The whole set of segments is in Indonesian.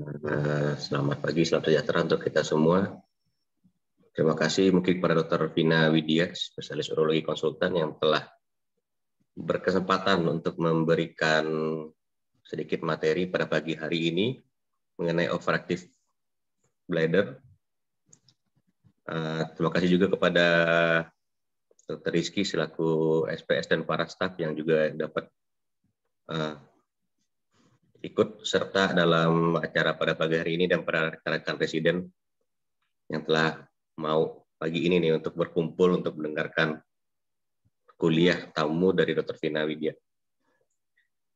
Eh, selamat pagi, selamat sejahtera untuk kita semua. Terima kasih mungkin kepada Dr. Vina Widya, spesialis urologi konsultan yang telah berkesempatan untuk memberikan sedikit materi pada pagi hari ini mengenai overactive bladder. Eh, terima kasih juga kepada Dr. Rizky selaku SPS dan para staff yang juga dapat eh, ikut serta dalam acara pada pagi hari ini dan para rekan-rekan residen yang telah mau pagi ini nih untuk berkumpul untuk mendengarkan kuliah tamu dari Dr. Vina Widya.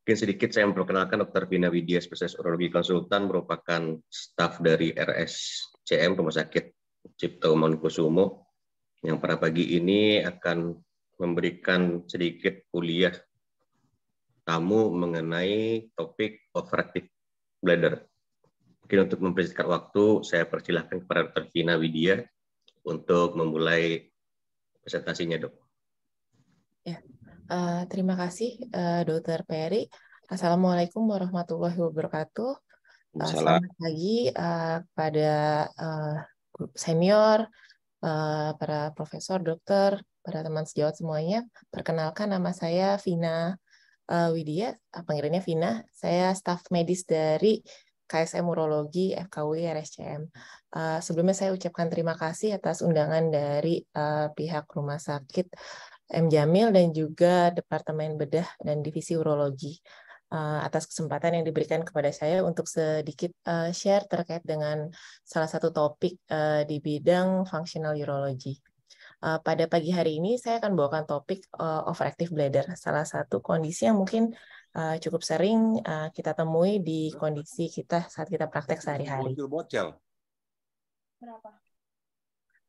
Mungkin sedikit saya memperkenalkan Dr. Vina Widya, spesialis urologi konsultan, merupakan staf dari RSCM Rumah Sakit Cipto Mangunkusumo yang pada pagi ini akan memberikan sedikit kuliah tamu mengenai topik overactive bladder. Mungkin untuk mempersingkat waktu, saya persilahkan kepada Dr. Vina Widya untuk memulai presentasinya, dok. Ya, uh, terima kasih, uh, eh, Dr. Peri. Assalamualaikum warahmatullahi wabarakatuh. Uh, selamat pagi uh, kepada uh, senior, uh, para profesor, dokter, para teman sejawat semuanya. Perkenalkan nama saya Vina uh, Widya, panggilannya Vina. Saya staf medis dari KSM Urologi FKUI RSCM. Uh, eh, sebelumnya saya ucapkan terima kasih atas undangan dari uh, pihak Rumah Sakit M Jamil dan juga Departemen Bedah dan Divisi Urologi uh, atas kesempatan yang diberikan kepada saya untuk sedikit uh, share terkait dengan salah satu topik uh, di bidang functional urology. Eh, pada pagi hari ini saya akan bawakan topik uh, overactive bladder, salah satu kondisi yang mungkin uh, cukup sering uh, kita temui di kondisi kita saat kita praktek sehari-hari. Berapa?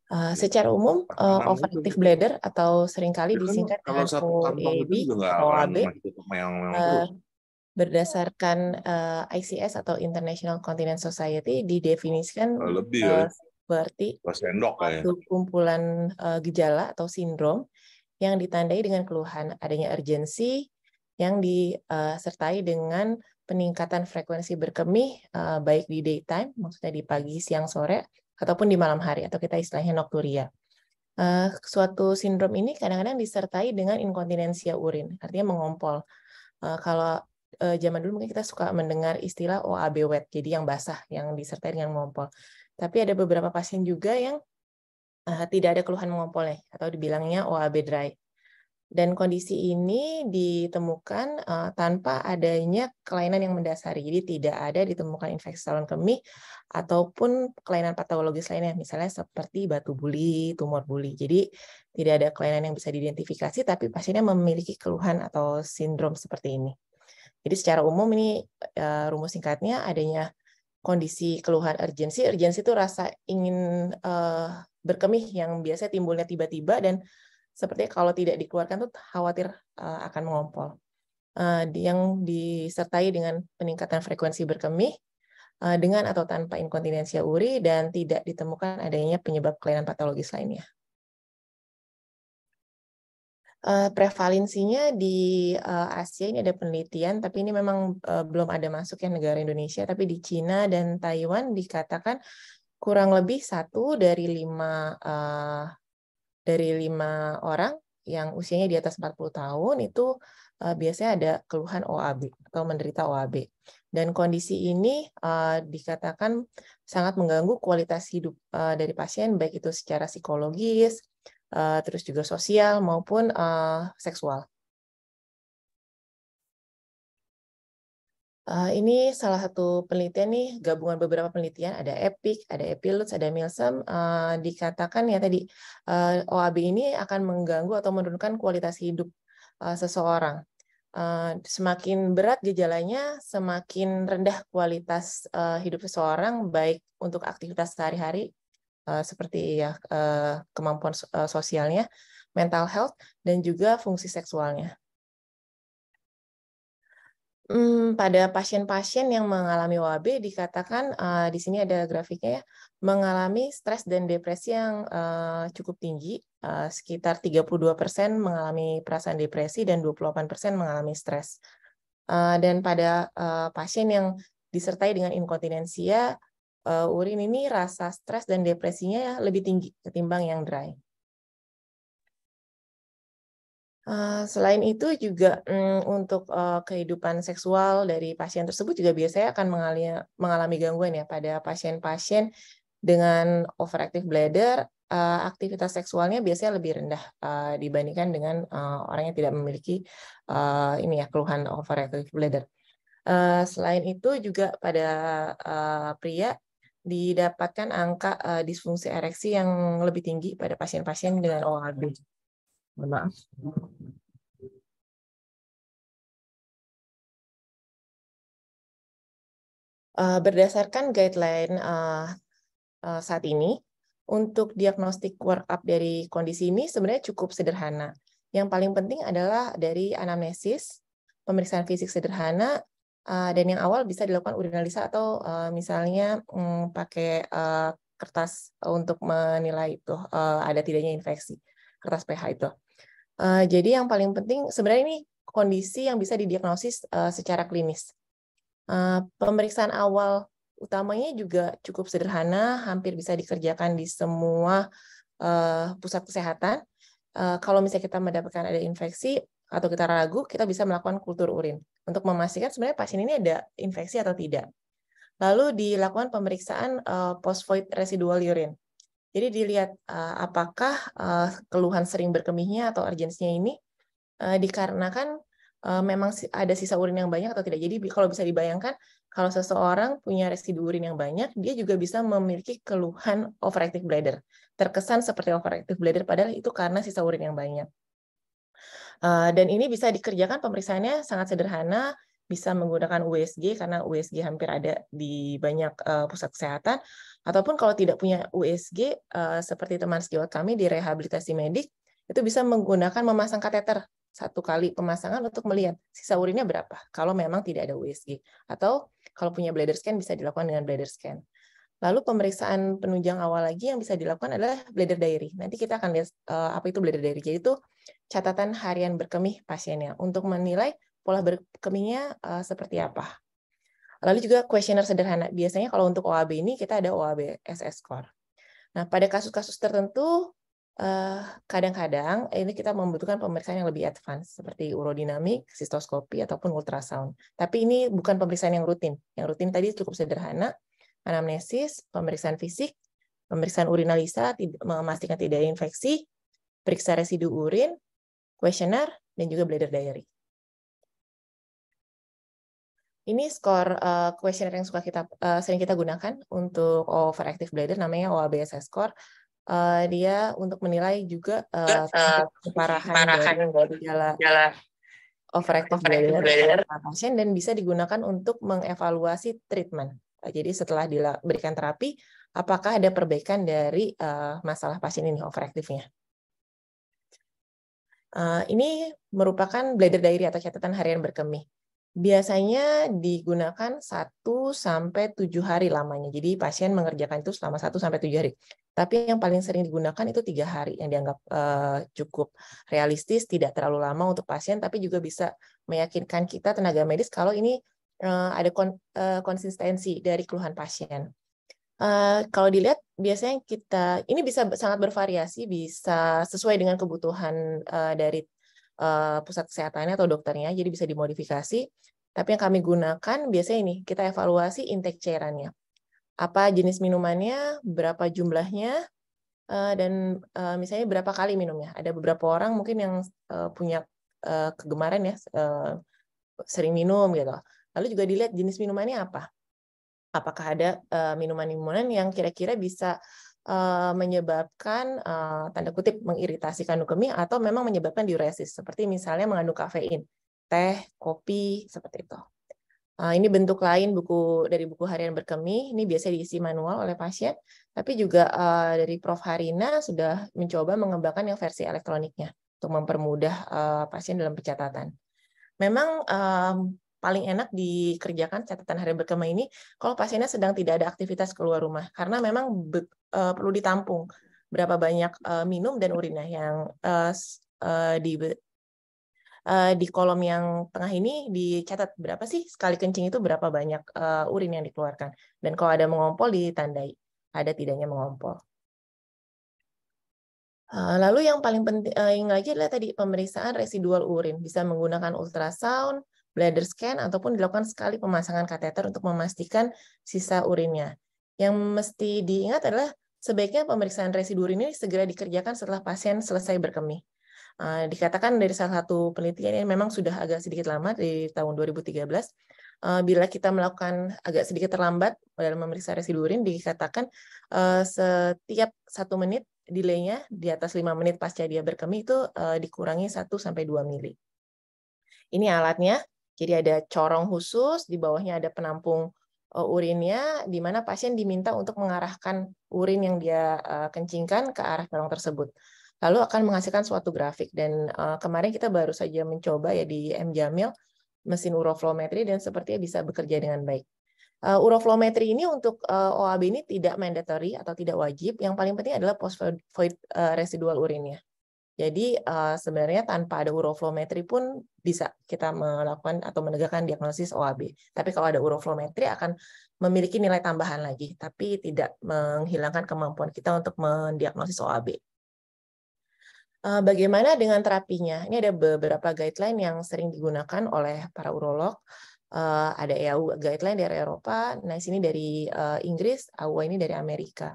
Uh, secara umum uh, overactive bladder atau seringkali kan disingkat dengan OAB, OAB berdasarkan uh, ICS atau International Continent Society didefinisikan lebih, uh, berarti sendok satu kumpulan uh, gejala atau sindrom yang ditandai dengan keluhan adanya urgensi yang disertai eh, dengan peningkatan frekuensi berkemih uh, baik di daytime maksudnya di pagi, siang, sore ataupun di malam hari atau kita istilahnya nokturia. Uh, suatu sindrom ini kadang-kadang disertai dengan inkontinensia urin, artinya mengompol. Uh, kalau zaman dulu mungkin kita suka mendengar istilah OAB wet, jadi yang basah yang disertai dengan mengompol. Tapi ada beberapa pasien juga yang uh, tidak ada keluhan mengompolnya atau dibilangnya OAB dry. Dan kondisi ini ditemukan uh, tanpa adanya kelainan yang mendasari. Jadi tidak ada ditemukan infeksi saluran kemih ataupun kelainan patologis lainnya, misalnya seperti batu buli, tumor buli. Jadi tidak ada kelainan yang bisa diidentifikasi, tapi pasiennya memiliki keluhan atau sindrom seperti ini. Jadi secara umum ini uh, rumus singkatnya adanya kondisi keluhan urgensi. Urgensi itu rasa ingin uh, berkemih yang biasanya timbulnya tiba-tiba dan sepertinya kalau tidak dikeluarkan tuh khawatir uh, akan mengompol. Uh, yang disertai dengan peningkatan frekuensi berkemih uh, dengan atau tanpa inkontinensia uri dan tidak ditemukan adanya penyebab kelainan patologis lainnya uh, prevalensinya di uh, Asia ini ada penelitian, tapi ini memang uh, belum ada masuk ya negara Indonesia, tapi di Cina dan Taiwan dikatakan kurang lebih satu dari lima uh, dari lima orang yang usianya di atas 40 tahun itu uh, biasanya ada keluhan OAB atau menderita OAB. Dan kondisi ini uh, dikatakan sangat mengganggu kualitas hidup uh, dari pasien baik itu secara psikologis, uh, terus juga sosial maupun uh, seksual. Uh, ini salah satu penelitian nih, gabungan beberapa penelitian, ada EPIC, ada Epilus, ada Milsem, uh, dikatakan ya tadi uh, OAB ini akan mengganggu atau menurunkan kualitas hidup uh, seseorang. Uh, semakin berat gejalanya, semakin rendah kualitas uh, hidup seseorang, baik untuk aktivitas sehari-hari Eh, seperti ya eh, kemampuan eh, sosialnya, mental health, dan juga fungsi seksualnya. Hmm, pada pasien-pasien yang mengalami WAB dikatakan di sini ada grafiknya ya, mengalami stres dan depresi yang cukup tinggi, uh, sekitar 32% mengalami perasaan depresi dan 28% mengalami stres. dan pada pasien yang disertai dengan inkontinensia uh, urin ini rasa stres dan depresinya ya lebih tinggi ketimbang yang dry. Uh, selain itu juga um, untuk uh, kehidupan seksual dari pasien tersebut juga biasanya akan mengalami, mengalami gangguan ya pada pasien-pasien dengan overactive bladder uh, aktivitas seksualnya biasanya lebih rendah uh, dibandingkan dengan uh, orang yang tidak memiliki uh, ini ya keluhan overactive bladder. Uh, selain itu juga pada uh, pria didapatkan angka uh, disfungsi ereksi yang lebih tinggi pada pasien-pasien dengan OAB. maaf. Uh, berdasarkan guideline uh, uh, saat ini, untuk diagnostik workup dari kondisi ini sebenarnya cukup sederhana. Yang paling penting adalah dari anamnesis, pemeriksaan fisik sederhana, Eh, dan yang awal bisa dilakukan urinalisa atau uh, misalnya um, pakai uh, kertas untuk menilai itu uh, ada tidaknya infeksi kertas pH itu. Uh, jadi yang paling penting sebenarnya ini kondisi yang bisa didiagnosis uh, secara klinis. Uh, pemeriksaan awal utamanya juga cukup sederhana, hampir bisa dikerjakan di semua uh, pusat kesehatan. Uh, kalau misalnya kita mendapatkan ada infeksi, atau kita ragu, kita bisa melakukan kultur urin untuk memastikan sebenarnya pasien ini ada infeksi atau tidak. Lalu dilakukan pemeriksaan uh, eh, post void residual urine. Jadi dilihat uh, apakah uh, keluhan sering berkemihnya atau urgensinya ini uh, dikarenakan uh, memang ada sisa urin yang banyak atau tidak. Jadi kalau bisa dibayangkan kalau seseorang punya residu urin yang banyak, dia juga bisa memiliki keluhan overactive bladder. Terkesan seperti overactive bladder padahal itu karena sisa urin yang banyak. Eh, dan ini bisa dikerjakan pemeriksaannya sangat sederhana, bisa menggunakan USG karena USG hampir ada di banyak eh, pusat kesehatan ataupun kalau tidak punya USG eh, seperti teman sejawat kami di rehabilitasi medik itu bisa menggunakan memasang kateter satu kali pemasangan untuk melihat sisa urinnya berapa kalau memang tidak ada USG atau kalau punya bladder scan bisa dilakukan dengan bladder scan. Lalu pemeriksaan penunjang awal lagi yang bisa dilakukan adalah bladder diary. Nanti kita akan lihat eh, apa itu bladder diary. Jadi itu catatan harian berkemih pasiennya untuk menilai pola berkemihnya eh, seperti apa. Lalu juga kuesioner sederhana. Biasanya kalau untuk OAB ini kita ada OAB SS score. Nah, pada kasus-kasus tertentu eh, kadang-kadang ini kita membutuhkan pemeriksaan yang lebih advance seperti urodinamik, sistoskopi ataupun ultrasound. Tapi ini bukan pemeriksaan yang rutin. Yang rutin tadi cukup sederhana anamnesis, pemeriksaan fisik, pemeriksaan urinalisa, memastikan tidak ada infeksi, periksa residu urin, kuesioner, dan juga bladder diary. Ini skor eh, kuesioner uh, yang suka kita uh, sering kita gunakan untuk overactive bladder namanya OABS score. Uh, dia untuk menilai juga uh, uh, keparahan, dari gejala overactive, overactive bladder, bladder pasien dan bisa digunakan untuk mengevaluasi treatment. Eh, jadi setelah diberikan terapi, apakah ada perbaikan dari uh, masalah pasien ini overaktifnya? Uh, eh, ini merupakan bladder diary atau catatan harian berkemih. Biasanya digunakan 1 sampai 7 hari lamanya. Jadi pasien mengerjakan itu selama 1 sampai 7 hari. Tapi yang paling sering digunakan itu tiga hari yang dianggap uh, cukup realistis, tidak terlalu lama untuk pasien, tapi juga bisa meyakinkan kita tenaga medis kalau ini Eh, ada kon, eh, konsistensi dari keluhan pasien. Uh, kalau dilihat biasanya kita ini bisa sangat bervariasi, bisa sesuai dengan kebutuhan uh, dari uh, pusat kesehatannya atau dokternya, jadi bisa dimodifikasi. Tapi yang kami gunakan biasanya ini kita evaluasi intake cairannya, apa jenis minumannya, berapa jumlahnya, uh, dan uh, misalnya berapa kali minumnya. Ada beberapa orang mungkin yang uh, punya uh, kegemaran ya uh, sering minum gitu. Lalu juga dilihat jenis minumannya apa. Apakah ada minuman-minuman eh, yang kira-kira bisa eh, menyebabkan eh, tanda kutip mengiritasi kandung kemih atau memang menyebabkan diuresis seperti misalnya mengandung kafein, teh, kopi seperti itu. Ini bentuk lain buku dari buku harian berkemih. Ini biasa diisi manual oleh pasien, tapi juga dari Prof. Harina sudah mencoba mengembangkan yang versi elektroniknya untuk mempermudah pasien dalam pencatatan. Memang paling enak dikerjakan catatan hari berkemah ini kalau pasiennya sedang tidak ada aktivitas keluar rumah karena memang be, uh, perlu ditampung berapa banyak uh, minum dan urina yang uh, uh, di uh, di kolom yang tengah ini dicatat berapa sih sekali kencing itu berapa banyak uh, urin yang dikeluarkan dan kalau ada mengompol ditandai ada tidaknya mengompol. Lalu yang paling penting lagi adalah tadi pemeriksaan residual urin bisa menggunakan ultrasound, bladder scan ataupun dilakukan sekali pemasangan kateter untuk memastikan sisa urinnya. Yang mesti diingat adalah sebaiknya pemeriksaan residu urin ini segera dikerjakan setelah pasien selesai berkemih. Ah, dikatakan dari salah satu penelitian yang memang sudah agak sedikit lama di tahun 2013 ah, bila kita melakukan agak sedikit terlambat dalam memeriksa residu urin dikatakan ah, setiap satu menit delay-nya di atas lima menit pasca dia berkemih itu dikurangi 1 2 mili. Ini alatnya. Jadi ada corong khusus, di bawahnya ada penampung eh, urinnya, di mana pasien diminta untuk mengarahkan urin yang dia eh, kencingkan ke arah corong tersebut. Lalu akan menghasilkan suatu grafik. Dan eh, kemarin kita baru saja mencoba ya di M. Jamil, mesin uroflometri, dan sepertinya bisa bekerja dengan baik. Uh, uroflometri ini untuk OAB ini tidak mandatory atau tidak wajib. Yang paling penting adalah post void residual urinnya. Jadi uh, sebenarnya tanpa ada uroflometri pun bisa kita melakukan atau menegakkan diagnosis OAB. Tapi kalau ada uroflometri akan memiliki nilai tambahan lagi, tapi tidak menghilangkan kemampuan kita untuk mendiagnosis OAB. Uh, eh, bagaimana dengan terapinya? Ini ada beberapa guideline yang sering digunakan oleh para urolog. Uh, ada EAU guideline dari Eropa, nah sini dari uh, Inggris, AUA ini dari Amerika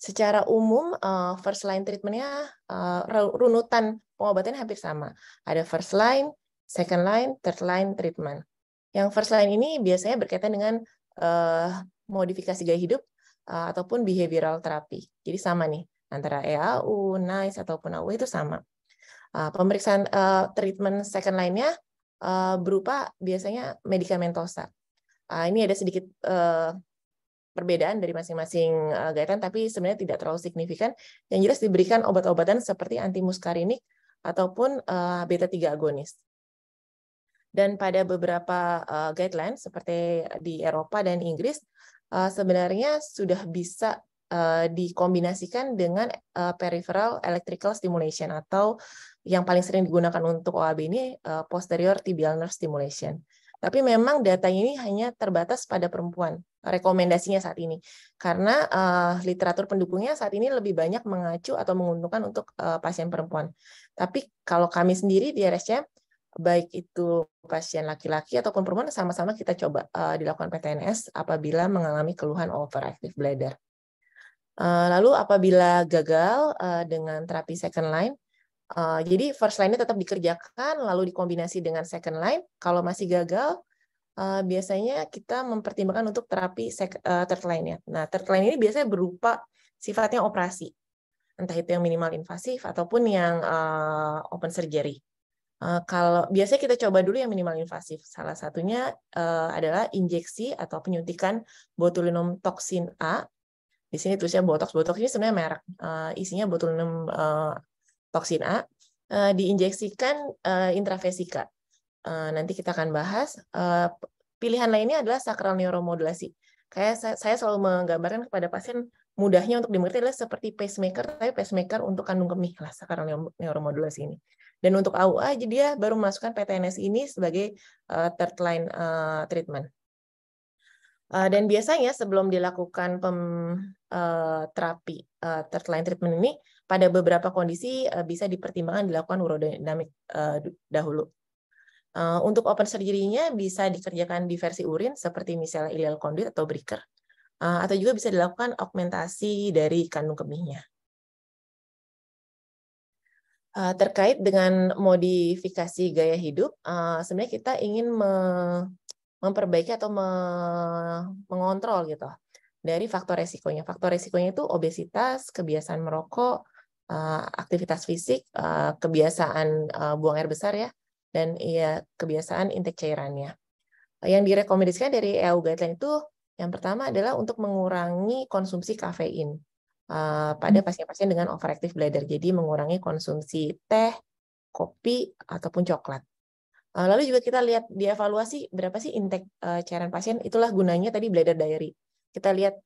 secara umum uh, first line treatmentnya uh, runutan pengobatan hampir sama. Ada first line, second line, third line treatment. Yang first line ini biasanya berkaitan dengan uh, modifikasi gaya hidup uh, ataupun behavioral terapi Jadi sama nih antara EAU, NICE ataupun AU itu sama. Uh, pemeriksaan uh, treatment second line-nya uh, berupa biasanya medikamentosa. Uh, ini ada sedikit uh, perbedaan dari masing-masing uh, tapi sebenarnya tidak terlalu signifikan. Yang jelas diberikan obat-obatan seperti antimuskarinik ataupun eh, beta 3 agonis. Dan pada beberapa uh, guideline seperti di Eropa dan Inggris sebenarnya sudah bisa dikombinasikan dengan peripheral electrical stimulation atau yang paling sering digunakan untuk OAB ini posterior tibial nerve stimulation. Tapi memang data ini hanya terbatas pada perempuan rekomendasinya saat ini karena uh, literatur pendukungnya saat ini lebih banyak mengacu atau menguntungkan untuk uh, pasien perempuan. Tapi kalau kami sendiri di RSCM baik itu pasien laki-laki ataupun perempuan sama-sama kita coba uh, dilakukan PTNS apabila mengalami keluhan overactive bladder. Uh, lalu apabila gagal uh, dengan terapi second line, uh, jadi first line-nya tetap dikerjakan lalu dikombinasi dengan second line. Kalau masih gagal Eh, biasanya kita mempertimbangkan untuk terapi sek, eh, third line ya. Nah, third line ini biasanya berupa sifatnya operasi. Entah itu yang minimal invasif ataupun yang uh, open surgery. Uh, kalau biasanya kita coba dulu yang minimal invasif. Salah satunya uh, adalah injeksi atau penyuntikan botulinum toksin A. Di sini tulisnya botox. Botox ini sebenarnya merek. Uh, isinya botulinum uh, toksin A uh, diinjeksikan uh, intravesika. Eh, nanti kita akan bahas. Eh, pilihan lainnya adalah sakral neuromodulasi. Kayak saya, selalu menggambarkan kepada pasien mudahnya untuk dimengerti adalah seperti pacemaker, tapi pacemaker untuk kandung kemih lah sakral neuromodulasi ini. Dan untuk AUA, jadi dia baru memasukkan PTNS ini sebagai eh, third line treatment. dan biasanya sebelum dilakukan pem, uh, terapi uh, third line treatment ini, pada beberapa kondisi uh, bisa dipertimbangkan dilakukan urodinamik uh, dahulu. Eh, untuk open surgery-nya bisa dikerjakan di versi urin seperti misalnya ileal conduit atau breaker. Eh, atau juga bisa dilakukan augmentasi dari kandung kemihnya. Eh, terkait dengan modifikasi gaya hidup, sebenarnya kita ingin memperbaiki atau mengontrol gitu dari faktor resikonya. Faktor resikonya itu obesitas, kebiasaan merokok, aktivitas fisik, kebiasaan buang air besar ya, dan ya kebiasaan intake cairannya. Yang direkomendasikan dari EU guideline itu yang pertama adalah untuk mengurangi konsumsi kafein uh, pada hmm. pasien-pasien dengan overactive bladder, jadi mengurangi konsumsi teh, kopi ataupun coklat. Uh, lalu juga kita lihat dievaluasi berapa sih intake uh, cairan pasien, itulah gunanya tadi bladder diary. Kita lihat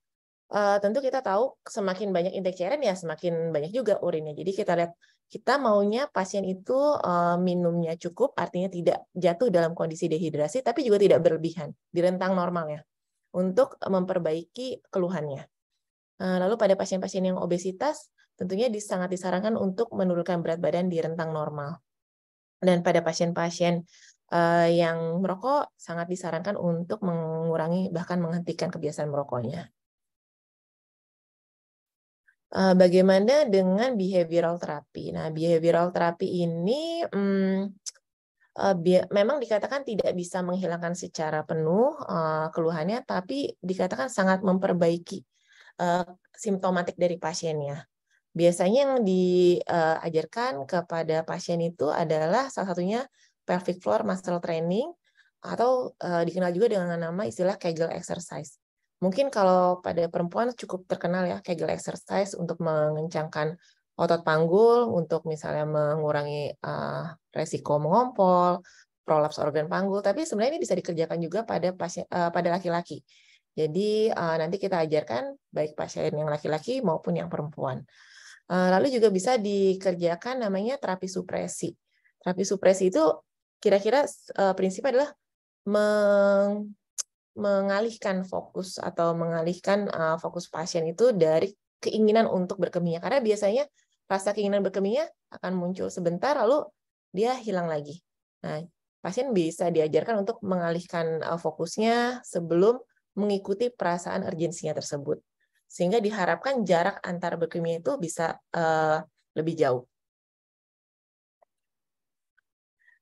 uh, tentu kita tahu semakin banyak indeks cairan ya semakin banyak juga urinnya. Jadi kita lihat kita maunya pasien itu uh, minumnya cukup, artinya tidak jatuh dalam kondisi dehidrasi, tapi juga tidak berlebihan di rentang normal ya, untuk memperbaiki keluhannya. Uh, lalu pada pasien-pasien yang obesitas, tentunya sangat disarankan untuk menurunkan berat badan di rentang normal. Dan pada pasien-pasien uh, yang merokok, sangat disarankan untuk mengurangi bahkan menghentikan kebiasaan merokoknya. Eh, bagaimana dengan behavioral terapi? Nah, behavioral terapi ini hmm, memang dikatakan tidak bisa menghilangkan secara penuh eh, keluhannya, tapi dikatakan sangat memperbaiki simptomatik dari pasiennya. Biasanya yang diajarkan kepada pasien itu adalah salah satunya pelvic floor muscle training atau dikenal juga dengan nama istilah Kegel exercise. Mungkin kalau pada perempuan cukup terkenal ya kayak Kegel exercise untuk mengencangkan otot panggul untuk misalnya mengurangi uh, resiko mengompol, prolaps organ panggul, tapi sebenarnya ini bisa dikerjakan juga pada pasien uh, eh, pada laki-laki. Jadi uh, nanti kita ajarkan baik pasien yang laki-laki maupun yang perempuan. Uh, lalu juga bisa dikerjakan namanya terapi supresi. Terapi supresi itu kira-kira uh, prinsipnya adalah meng mengalihkan fokus atau mengalihkan uh, fokus pasien itu dari keinginan untuk berkemihnya karena biasanya rasa keinginan berkemihnya akan muncul sebentar lalu dia hilang lagi. Nah, pasien bisa diajarkan untuk mengalihkan uh, fokusnya sebelum mengikuti perasaan urgensinya tersebut. Sehingga diharapkan jarak antar berkemih itu bisa uh, lebih jauh.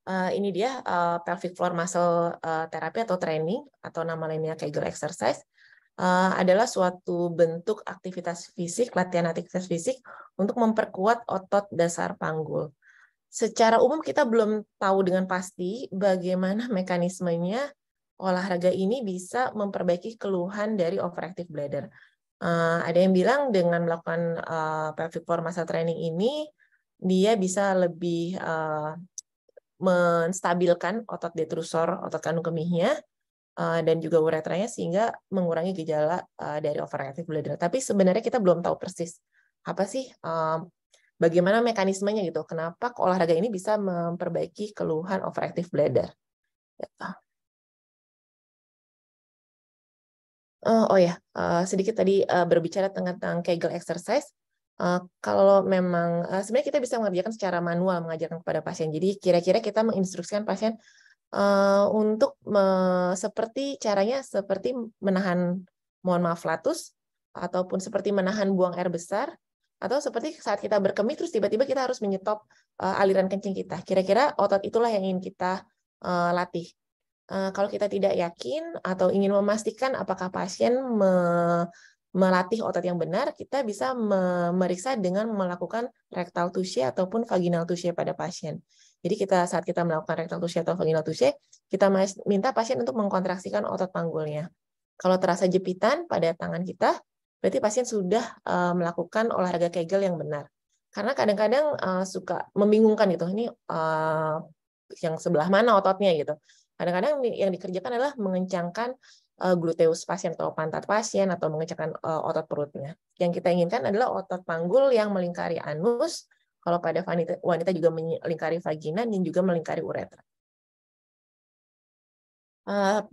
uh, ini dia uh, pelvic floor muscle uh, therapy atau training atau nama lainnya Kegel exercise uh, adalah suatu bentuk aktivitas fisik, latihan aktivitas fisik untuk memperkuat otot dasar panggul. Secara umum kita belum tahu dengan pasti bagaimana mekanismenya olahraga ini bisa memperbaiki keluhan dari overactive bladder. Uh, ada yang bilang dengan melakukan uh, pelvic floor muscle training ini dia bisa lebih uh, menstabilkan otot detrusor, otot kandung kemihnya, eh, dan juga uretranya sehingga mengurangi gejala eh, dari overactive bladder. Tapi sebenarnya kita belum tahu persis apa sih eh, bagaimana mekanismenya gitu. Kenapa olahraga ini bisa memperbaiki keluhan overactive bladder? Gitu. oh ya, sedikit tadi berbicara tentang Kegel exercise. Uh, kalau memang uh, sebenarnya kita bisa mengerjakan secara manual mengajarkan kepada pasien. Jadi kira-kira kita menginstruksikan pasien uh, untuk me, seperti caranya seperti menahan mohon maaf latus ataupun seperti menahan buang air besar atau seperti saat kita berkemih terus tiba-tiba kita harus menyetop uh, aliran kencing kita. Kira-kira otot itulah yang ingin kita uh, latih. Uh, kalau kita tidak yakin atau ingin memastikan apakah pasien me, melatih otot yang benar, kita bisa memeriksa dengan melakukan rectal touche ataupun vaginal touche pada pasien. Jadi kita saat kita melakukan rectal touche atau vaginal touche, kita minta pasien untuk mengkontraksikan otot panggulnya. Kalau terasa jepitan pada tangan kita, berarti pasien sudah uh, melakukan olahraga Kegel yang benar. Karena kadang-kadang uh, suka membingungkan gitu, ini uh, yang sebelah mana ototnya gitu. Kadang-kadang yang dikerjakan adalah mengencangkan uh, gluteus pasien atau pantat pasien atau mengecekkan uh, eh, otot perutnya. Yang kita inginkan adalah otot panggul yang melingkari anus, kalau pada wanita, wanita juga melingkari vagina dan juga melingkari uretra. Uh,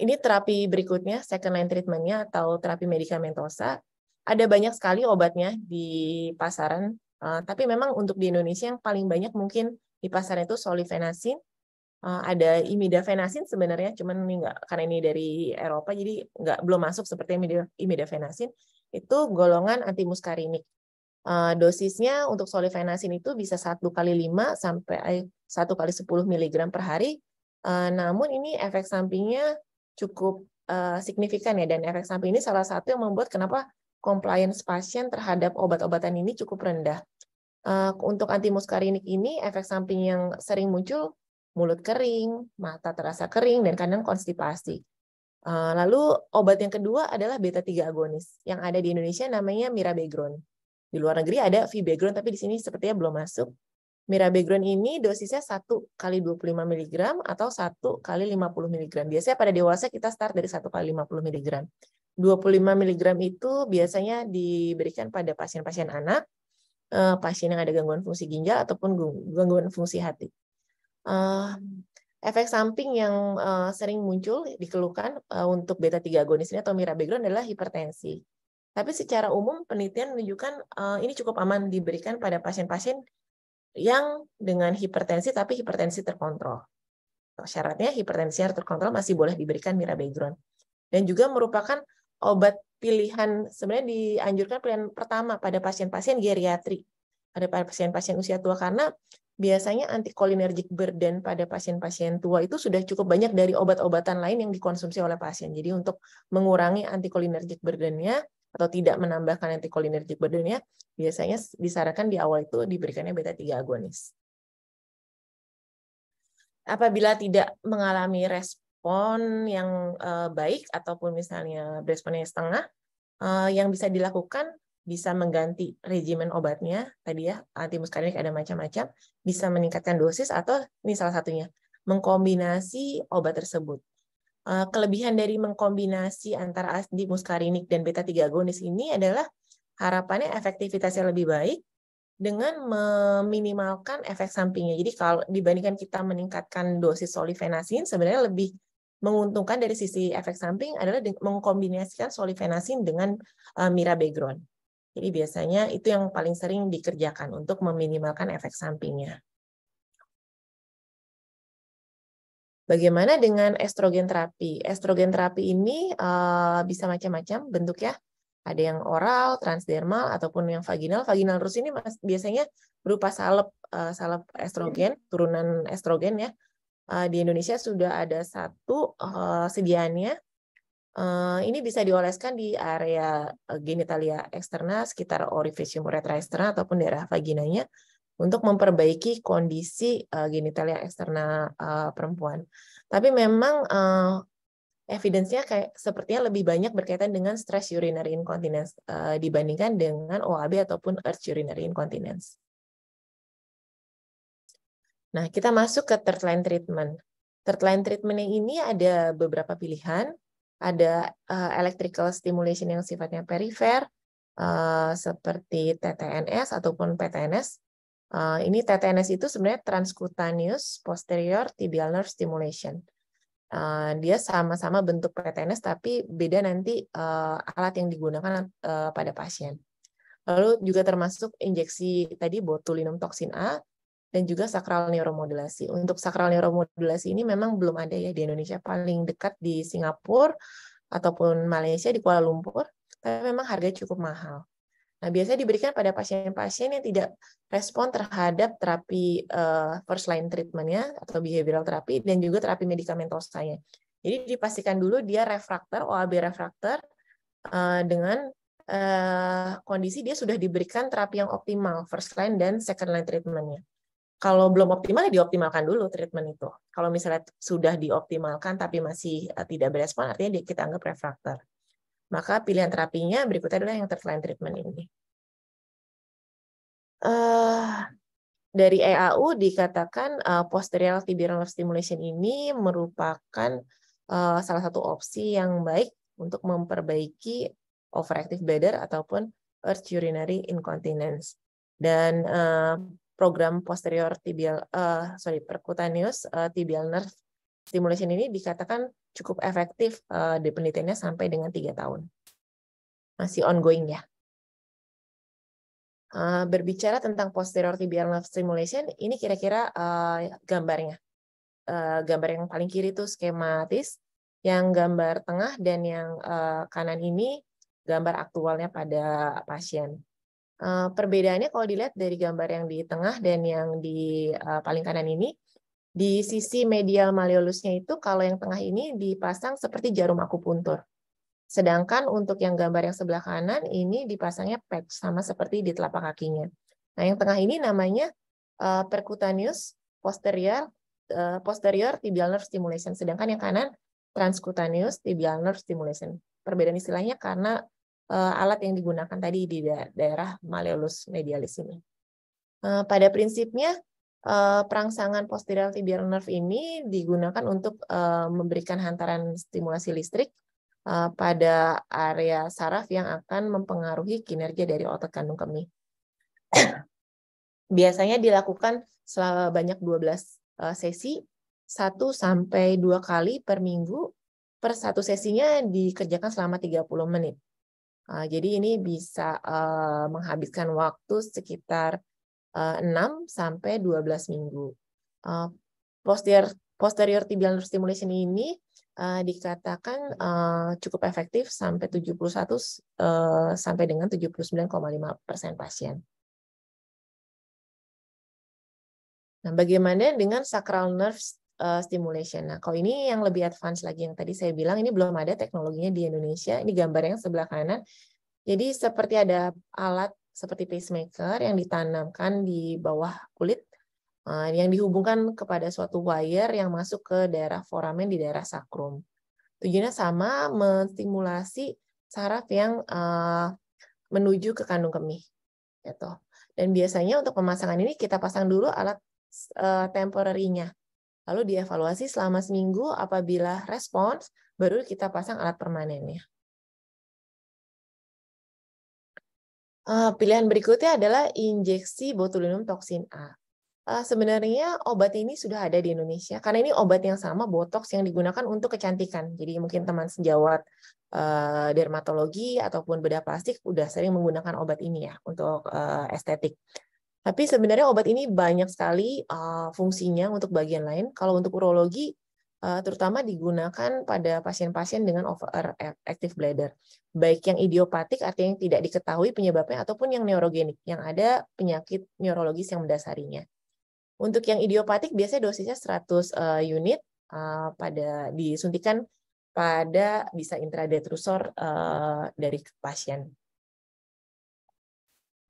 ini terapi berikutnya, second line treatmentnya atau terapi medikamentosa. Ada banyak sekali obatnya di pasaran, uh, tapi memang untuk di Indonesia yang paling banyak mungkin di pasaran itu Solifenacin. Eh, ada imidafenacin sebenarnya, cuman ini nggak karena ini dari Eropa jadi nggak belum masuk seperti imidafenacin itu golongan antimuskarinik. Eh, dosisnya untuk solifenacin itu bisa satu kali 5 sampai eh, satu kali 10 mg per hari. Namun ini efek sampingnya cukup signifikan ya dan efek samping ini salah satu yang membuat kenapa compliance pasien terhadap obat-obatan ini cukup rendah. Untuk antimuskarinik ini efek samping yang sering muncul mulut kering, mata terasa kering, dan kadang konstipasi. Eh, lalu obat yang kedua adalah beta-3 agonis yang ada di Indonesia namanya mirabegron. Di luar negeri ada vibegron tapi di sini sepertinya belum masuk. Mirabegron ini dosisnya 1 kali 25 mg atau 1 kali 50 mg. Biasanya pada dewasa kita start dari 1 kali 50 mg. 25 mg itu biasanya diberikan pada pasien-pasien anak, eh, pasien yang ada gangguan fungsi ginjal ataupun gangguan fungsi hati. Eh, efek samping yang eh, sering muncul dikeluhkan eh, untuk beta 3 agonis ini atau mirabegron adalah hipertensi. Tapi secara umum penelitian menunjukkan ini cukup aman diberikan pada pasien-pasien yang dengan hipertensi tapi hipertensi terkontrol. Syaratnya hipertensi yang terkontrol masih boleh diberikan mirabegron. Dan juga merupakan obat pilihan sebenarnya dianjurkan pilihan pertama pada pasien-pasien geriatri pada pasien-pasien usia tua karena biasanya antikolinergik burden pada pasien-pasien tua itu sudah cukup banyak dari obat-obatan lain yang dikonsumsi oleh pasien. Jadi untuk mengurangi antikolinergik burdennya atau tidak menambahkan antikolinergik burdennya, biasanya disarankan di awal itu diberikannya beta 3 agonis. Apabila tidak mengalami respon yang eh, baik ataupun misalnya responnya setengah, eh, yang bisa dilakukan bisa mengganti regimen obatnya tadi ya anti muskarinik ada macam-macam bisa meningkatkan dosis atau ini salah satunya mengkombinasi obat tersebut eh, kelebihan dari mengkombinasi antara anti muskarinik dan beta 3 agonis ini adalah harapannya efektivitasnya lebih baik dengan meminimalkan efek sampingnya. Jadi kalau dibandingkan kita meningkatkan dosis solifenasin sebenarnya lebih menguntungkan dari sisi efek samping adalah mengkombinasikan solifenasin dengan eh, mirabegron jadi biasanya itu yang paling sering dikerjakan untuk meminimalkan efek sampingnya. Bagaimana dengan estrogen terapi? Estrogen terapi ini uh, bisa macam-macam bentuk ya. Ada yang oral, transdermal, ataupun yang vaginal. Vaginal rus ini mas, biasanya berupa salep, uh, salep estrogen, iya. turunan estrogen ya. Uh, di Indonesia sudah ada satu uh, sediaannya Eh, ini bisa dioleskan di area eh, genitalia eksterna sekitar orificium uretra eksterna ataupun daerah vaginanya untuk memperbaiki kondisi eh, genitalia eksterna perempuan. Tapi memang uh, evidensinya kayak sepertinya lebih banyak berkaitan dengan stress urinary incontinence dibandingkan dengan OAB ataupun urge urinary incontinence. Nah, kita masuk ke third line treatment. Third line treatment ini ada beberapa pilihan ada uh, electrical stimulation yang sifatnya perifer uh, seperti TTNS ataupun PTNS. Uh, eh, ini TTNS itu sebenarnya transcutaneous posterior tibial nerve stimulation. Uh, dia sama-sama bentuk PTNS tapi beda nanti uh, alat yang digunakan uh, pada pasien. Lalu juga termasuk injeksi tadi botulinum toksin A dan juga sakral neuromodulasi. Untuk sakral neuromodulasi ini memang belum ada ya di Indonesia paling dekat di Singapura ataupun Malaysia di Kuala Lumpur, tapi memang harga cukup mahal. Nah, biasanya diberikan pada pasien-pasien yang tidak respon terhadap terapi uh, first line treatment-nya atau behavioral terapi dan juga terapi medikamentosanya. Jadi dipastikan dulu dia refraktor, OAB refraktor uh, dengan uh, kondisi dia sudah diberikan terapi yang optimal first line dan second line treatment-nya kalau belum optimal ya dioptimalkan dulu treatment itu. Kalau misalnya sudah dioptimalkan tapi masih eh, tidak berespon, artinya kita anggap refraktor. Maka pilihan terapinya berikutnya adalah yang third treatment ini. Uh, dari EAU dikatakan uh, posterior tibial nerve stimulation ini merupakan uh, salah satu opsi yang baik untuk memperbaiki overactive bladder ataupun urge urinary incontinence. Dan uh, program posterior tibial uh, sorry percutaneous uh, tibial nerve stimulation ini dikatakan cukup efektif uh, di penelitiannya sampai dengan tiga tahun masih ongoing ya uh, berbicara tentang posterior tibial nerve stimulation ini kira-kira uh, gambarnya uh, gambar yang paling kiri itu skematis yang gambar tengah dan yang uh, kanan ini gambar aktualnya pada pasien Eh, perbedaannya kalau dilihat dari gambar yang di tengah dan yang di uh, paling kanan ini, di sisi medial malleolusnya itu kalau yang tengah ini dipasang seperti jarum akupuntur. Sedangkan untuk yang gambar yang sebelah kanan ini dipasangnya patch sama seperti di telapak kakinya. Nah, yang tengah ini namanya uh, percutaneous posterior uh, posterior tibial nerve stimulation, sedangkan yang kanan transcutaneous tibial nerve stimulation. Perbedaan istilahnya karena Eh, alat yang digunakan tadi di daerah Maleolus medialis ini. Eh, pada prinsipnya, eh, perangsangan posterior tibial nerve ini digunakan untuk memberikan hantaran stimulasi listrik pada area saraf yang akan mempengaruhi kinerja dari otot kandung kemih. Biasanya dilakukan selama banyak 12 sesi, 1 sampai 2 kali per minggu. Per satu sesinya dikerjakan selama 30 menit. Ah, jadi ini bisa eh, menghabiskan waktu sekitar uh, eh, 6 sampai 12 minggu. Uh, posterior posterior tibial nerve stimulation ini dikatakan cukup efektif sampai 71 uh, sampai dengan 79,5% pasien. Nah, bagaimana dengan sacral nerve uh, stimulation. Nah, kalau ini yang lebih advance lagi yang tadi saya bilang ini belum ada teknologinya di Indonesia. Ini gambar yang sebelah kanan. Jadi seperti ada alat seperti pacemaker yang ditanamkan di bawah kulit eh, yang dihubungkan kepada suatu wire yang masuk ke daerah foramen di daerah sakrum. Tujuannya sama menstimulasi saraf yang uh, menuju ke kandung kemih. Gitu. Dan biasanya untuk pemasangan ini kita pasang dulu alat uh, temporary-nya lalu dievaluasi selama seminggu apabila respons, baru kita pasang alat permanennya. Eh, pilihan berikutnya adalah injeksi botulinum toksin A. Eh, sebenarnya obat ini sudah ada di Indonesia, karena ini obat yang sama, botoks yang digunakan untuk kecantikan. Jadi mungkin teman sejawat eh, dermatologi ataupun bedah plastik udah sering menggunakan obat ini ya untuk estetik. Tapi sebenarnya obat ini banyak sekali uh, fungsinya untuk bagian lain. Kalau untuk urologi, uh, terutama digunakan pada pasien-pasien dengan overactive er, bladder. Baik yang idiopatik, artinya yang tidak diketahui penyebabnya, ataupun yang neurogenik, yang ada penyakit neurologis yang mendasarinya. Untuk yang idiopatik, biasanya dosisnya 100 uh, eh, unit uh, pada disuntikan pada bisa intradetrusor uh, dari pasien.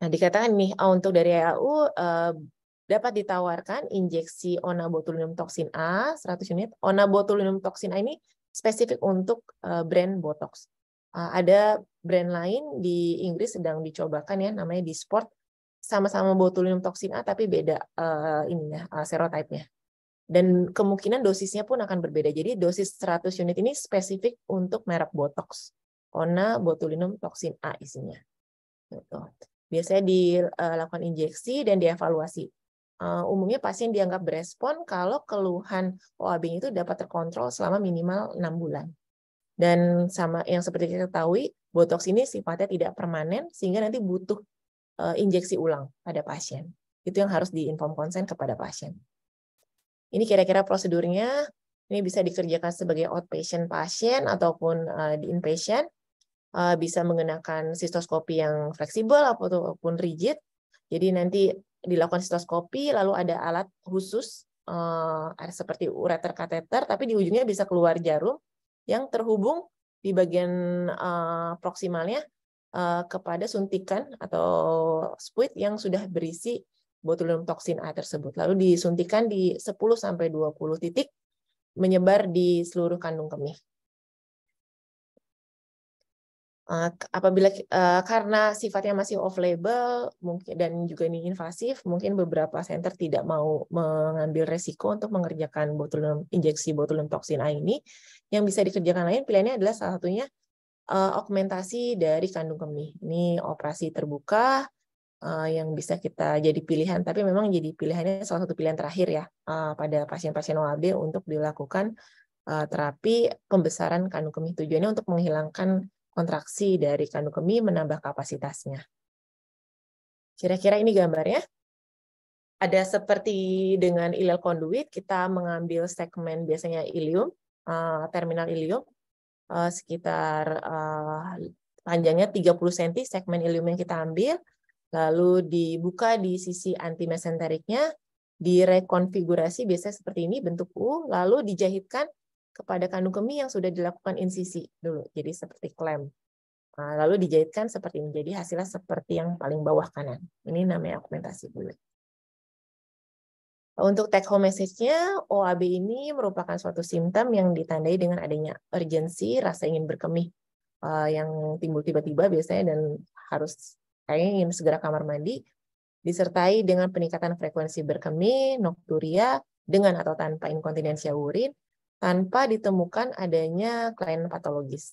Nah, dikatakan nih oh, untuk dari AU eh, dapat ditawarkan injeksi onabotulinum toksin A 100 unit. Onabotulinum toksin A ini spesifik untuk eh, brand botox. Eh, ada brand lain di Inggris sedang dicobakan ya namanya Disport sama-sama botulinum toksin A tapi beda uh, ya uh, serotipenya. Dan kemungkinan dosisnya pun akan berbeda. Jadi dosis 100 unit ini spesifik untuk merek botox. Ona botulinum toksin A isinya. Gitu. Biasanya dilakukan eh, injeksi dan dievaluasi. Eh, umumnya pasien dianggap berespon kalau keluhan OAB itu dapat terkontrol selama minimal enam bulan. Dan sama yang seperti kita ketahui, botox ini sifatnya tidak permanen sehingga nanti butuh eh, injeksi ulang pada pasien. Itu yang harus diinform konsen kepada pasien. Ini kira-kira prosedurnya. Ini bisa dikerjakan sebagai outpatient pasien ataupun di inpatient uh, bisa mengenakan sistoskopi yang fleksibel ataupun rigid. Jadi nanti dilakukan sistoskopi, lalu ada alat khusus eh, seperti ureter kateter, tapi di ujungnya bisa keluar jarum yang terhubung di bagian uh, proksimalnya kepada suntikan atau spuit yang sudah berisi botulinum toksin A tersebut. Lalu disuntikan di 10 sampai 20 titik menyebar di seluruh kandung kemih. Eh, apabila eh, karena sifatnya masih off label mungkin dan juga ini invasif mungkin beberapa center tidak mau mengambil resiko untuk mengerjakan botulinum injeksi botulinum toksin A ini yang bisa dikerjakan lain pilihannya adalah salah satunya eh, augmentasi dari kandung kemih ini operasi terbuka yang bisa kita jadi pilihan tapi memang jadi pilihannya salah satu pilihan terakhir ya pada pasien-pasien OAB untuk dilakukan terapi pembesaran kandung kemih tujuannya untuk menghilangkan kontraksi dari kandung kemih menambah kapasitasnya. Kira-kira ini gambarnya. Ada seperti dengan ileal conduit, kita mengambil segmen biasanya ilium, eh, terminal ilium, eh, sekitar eh, panjangnya 30 cm segmen ilium yang kita ambil, lalu dibuka di sisi anti-mesenteriknya, direkonfigurasi biasanya seperti ini bentuk U, lalu dijahitkan kepada kandung kemih yang sudah dilakukan insisi dulu, jadi seperti klem. Nah, lalu dijahitkan seperti menjadi hasilnya seperti yang paling bawah kanan. Ini namanya augmentasi bulat. Untuk take home message-nya, OAB ini merupakan suatu simptom yang ditandai dengan adanya urgensi, rasa ingin berkemih eh, yang timbul tiba-tiba biasanya dan harus kayaknya ingin segera kamar mandi, disertai dengan peningkatan frekuensi berkemih, nokturia, dengan atau tanpa inkontinensia urin, tanpa ditemukan adanya klien patologis.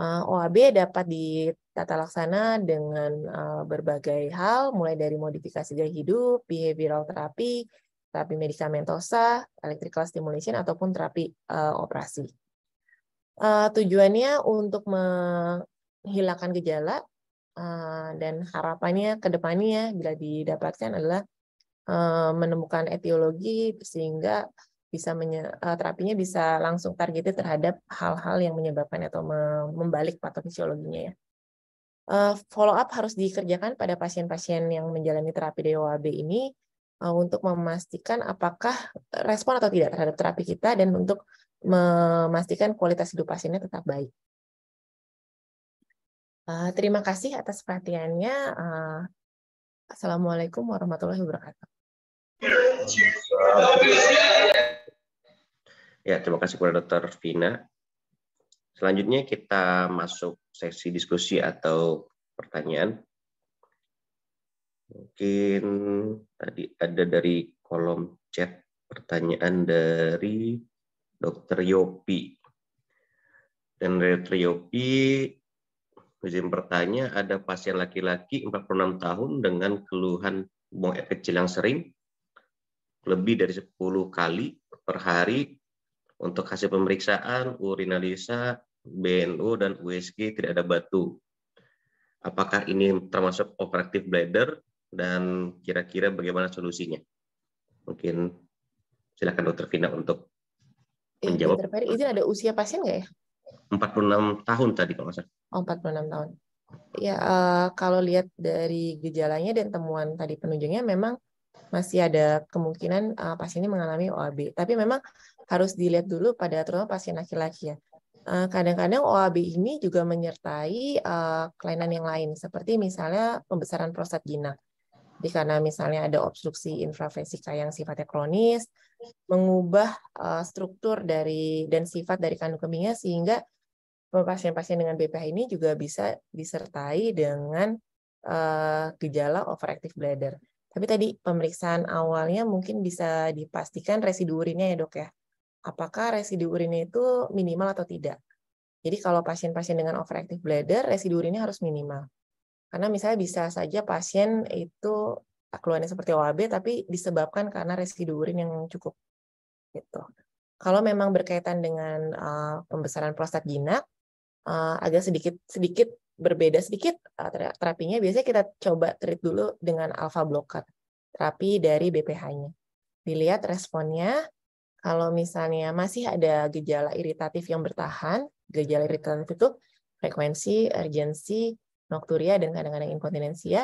Eh, OAB dapat ditata laksana dengan eh, berbagai hal, mulai dari modifikasi gaya hidup, behavioral terapi, terapi medikamentosa, electrical stimulation, ataupun terapi eh, operasi. Tujuannya untuk menghilangkan gejala dan harapannya ke depannya bila didapatkan adalah menemukan etiologi sehingga bisa menye, uh, terapinya bisa langsung targeted terhadap hal-hal yang menyebabkan atau membalik patofisiologinya ya. Uh, eh, follow up harus dikerjakan pada pasien-pasien yang menjalani terapi DOAB ini uh, untuk memastikan apakah respon atau tidak terhadap terapi kita dan untuk memastikan kualitas hidup pasiennya tetap baik. Uh, terima kasih atas perhatiannya. Uh, Assalamualaikum warahmatullahi wabarakatuh. Ya, terima kasih kepada Dr. Vina. Selanjutnya kita masuk sesi diskusi atau pertanyaan. Mungkin tadi ada dari kolom chat pertanyaan dari Dr. Yopi. Dan dari Dr. Yopi izin bertanya, ada pasien laki-laki 46 tahun dengan keluhan buang air kecil yang sering, lebih dari 10 kali per hari, untuk hasil pemeriksaan, urinalisa, BNO, dan USG tidak ada batu. Apakah ini termasuk operatif bladder dan kira-kira bagaimana solusinya? Mungkin silakan dokter Vina untuk eh, menjawab. Dokter Peri, itu ada usia pasien nggak ya? 46 tahun tadi kalau salah. Oh, 46 tahun. Ya, eh, kalau lihat dari gejalanya dan temuan tadi penunjangnya memang masih ada kemungkinan uh, eh, ini mengalami OAB. Tapi memang harus dilihat dulu pada terutama pasien laki-laki ya. Eh, kadang-kadang OAB ini juga menyertai eh, kelainan yang lain, seperti misalnya pembesaran prostat jinak. Jadi karena misalnya ada obstruksi infravesika yang sifatnya kronis, mengubah eh, struktur dari dan sifat dari kandung kemihnya sehingga pasien-pasien dengan BPH ini juga bisa disertai dengan gejala overactive bladder. Tapi tadi pemeriksaan awalnya mungkin bisa dipastikan residu urinnya ya dok ya apakah residu urinnya itu minimal atau tidak. Jadi kalau pasien-pasien dengan overactive bladder, residu urinnya harus minimal. Karena misalnya bisa saja pasien itu keluarnya seperti OAB, tapi disebabkan karena residu urin yang cukup. Gitu. Kalau memang berkaitan dengan uh, pembesaran prostat jinak, uh, agak sedikit sedikit berbeda sedikit uh, terapinya. Biasanya kita coba treat dulu dengan alfa blocker, terapi dari BPH-nya. Dilihat responnya, kalau misalnya masih ada gejala iritatif yang bertahan, gejala iritatif itu frekuensi, urgensi, nokturia, dan kadang-kadang inkontinensia,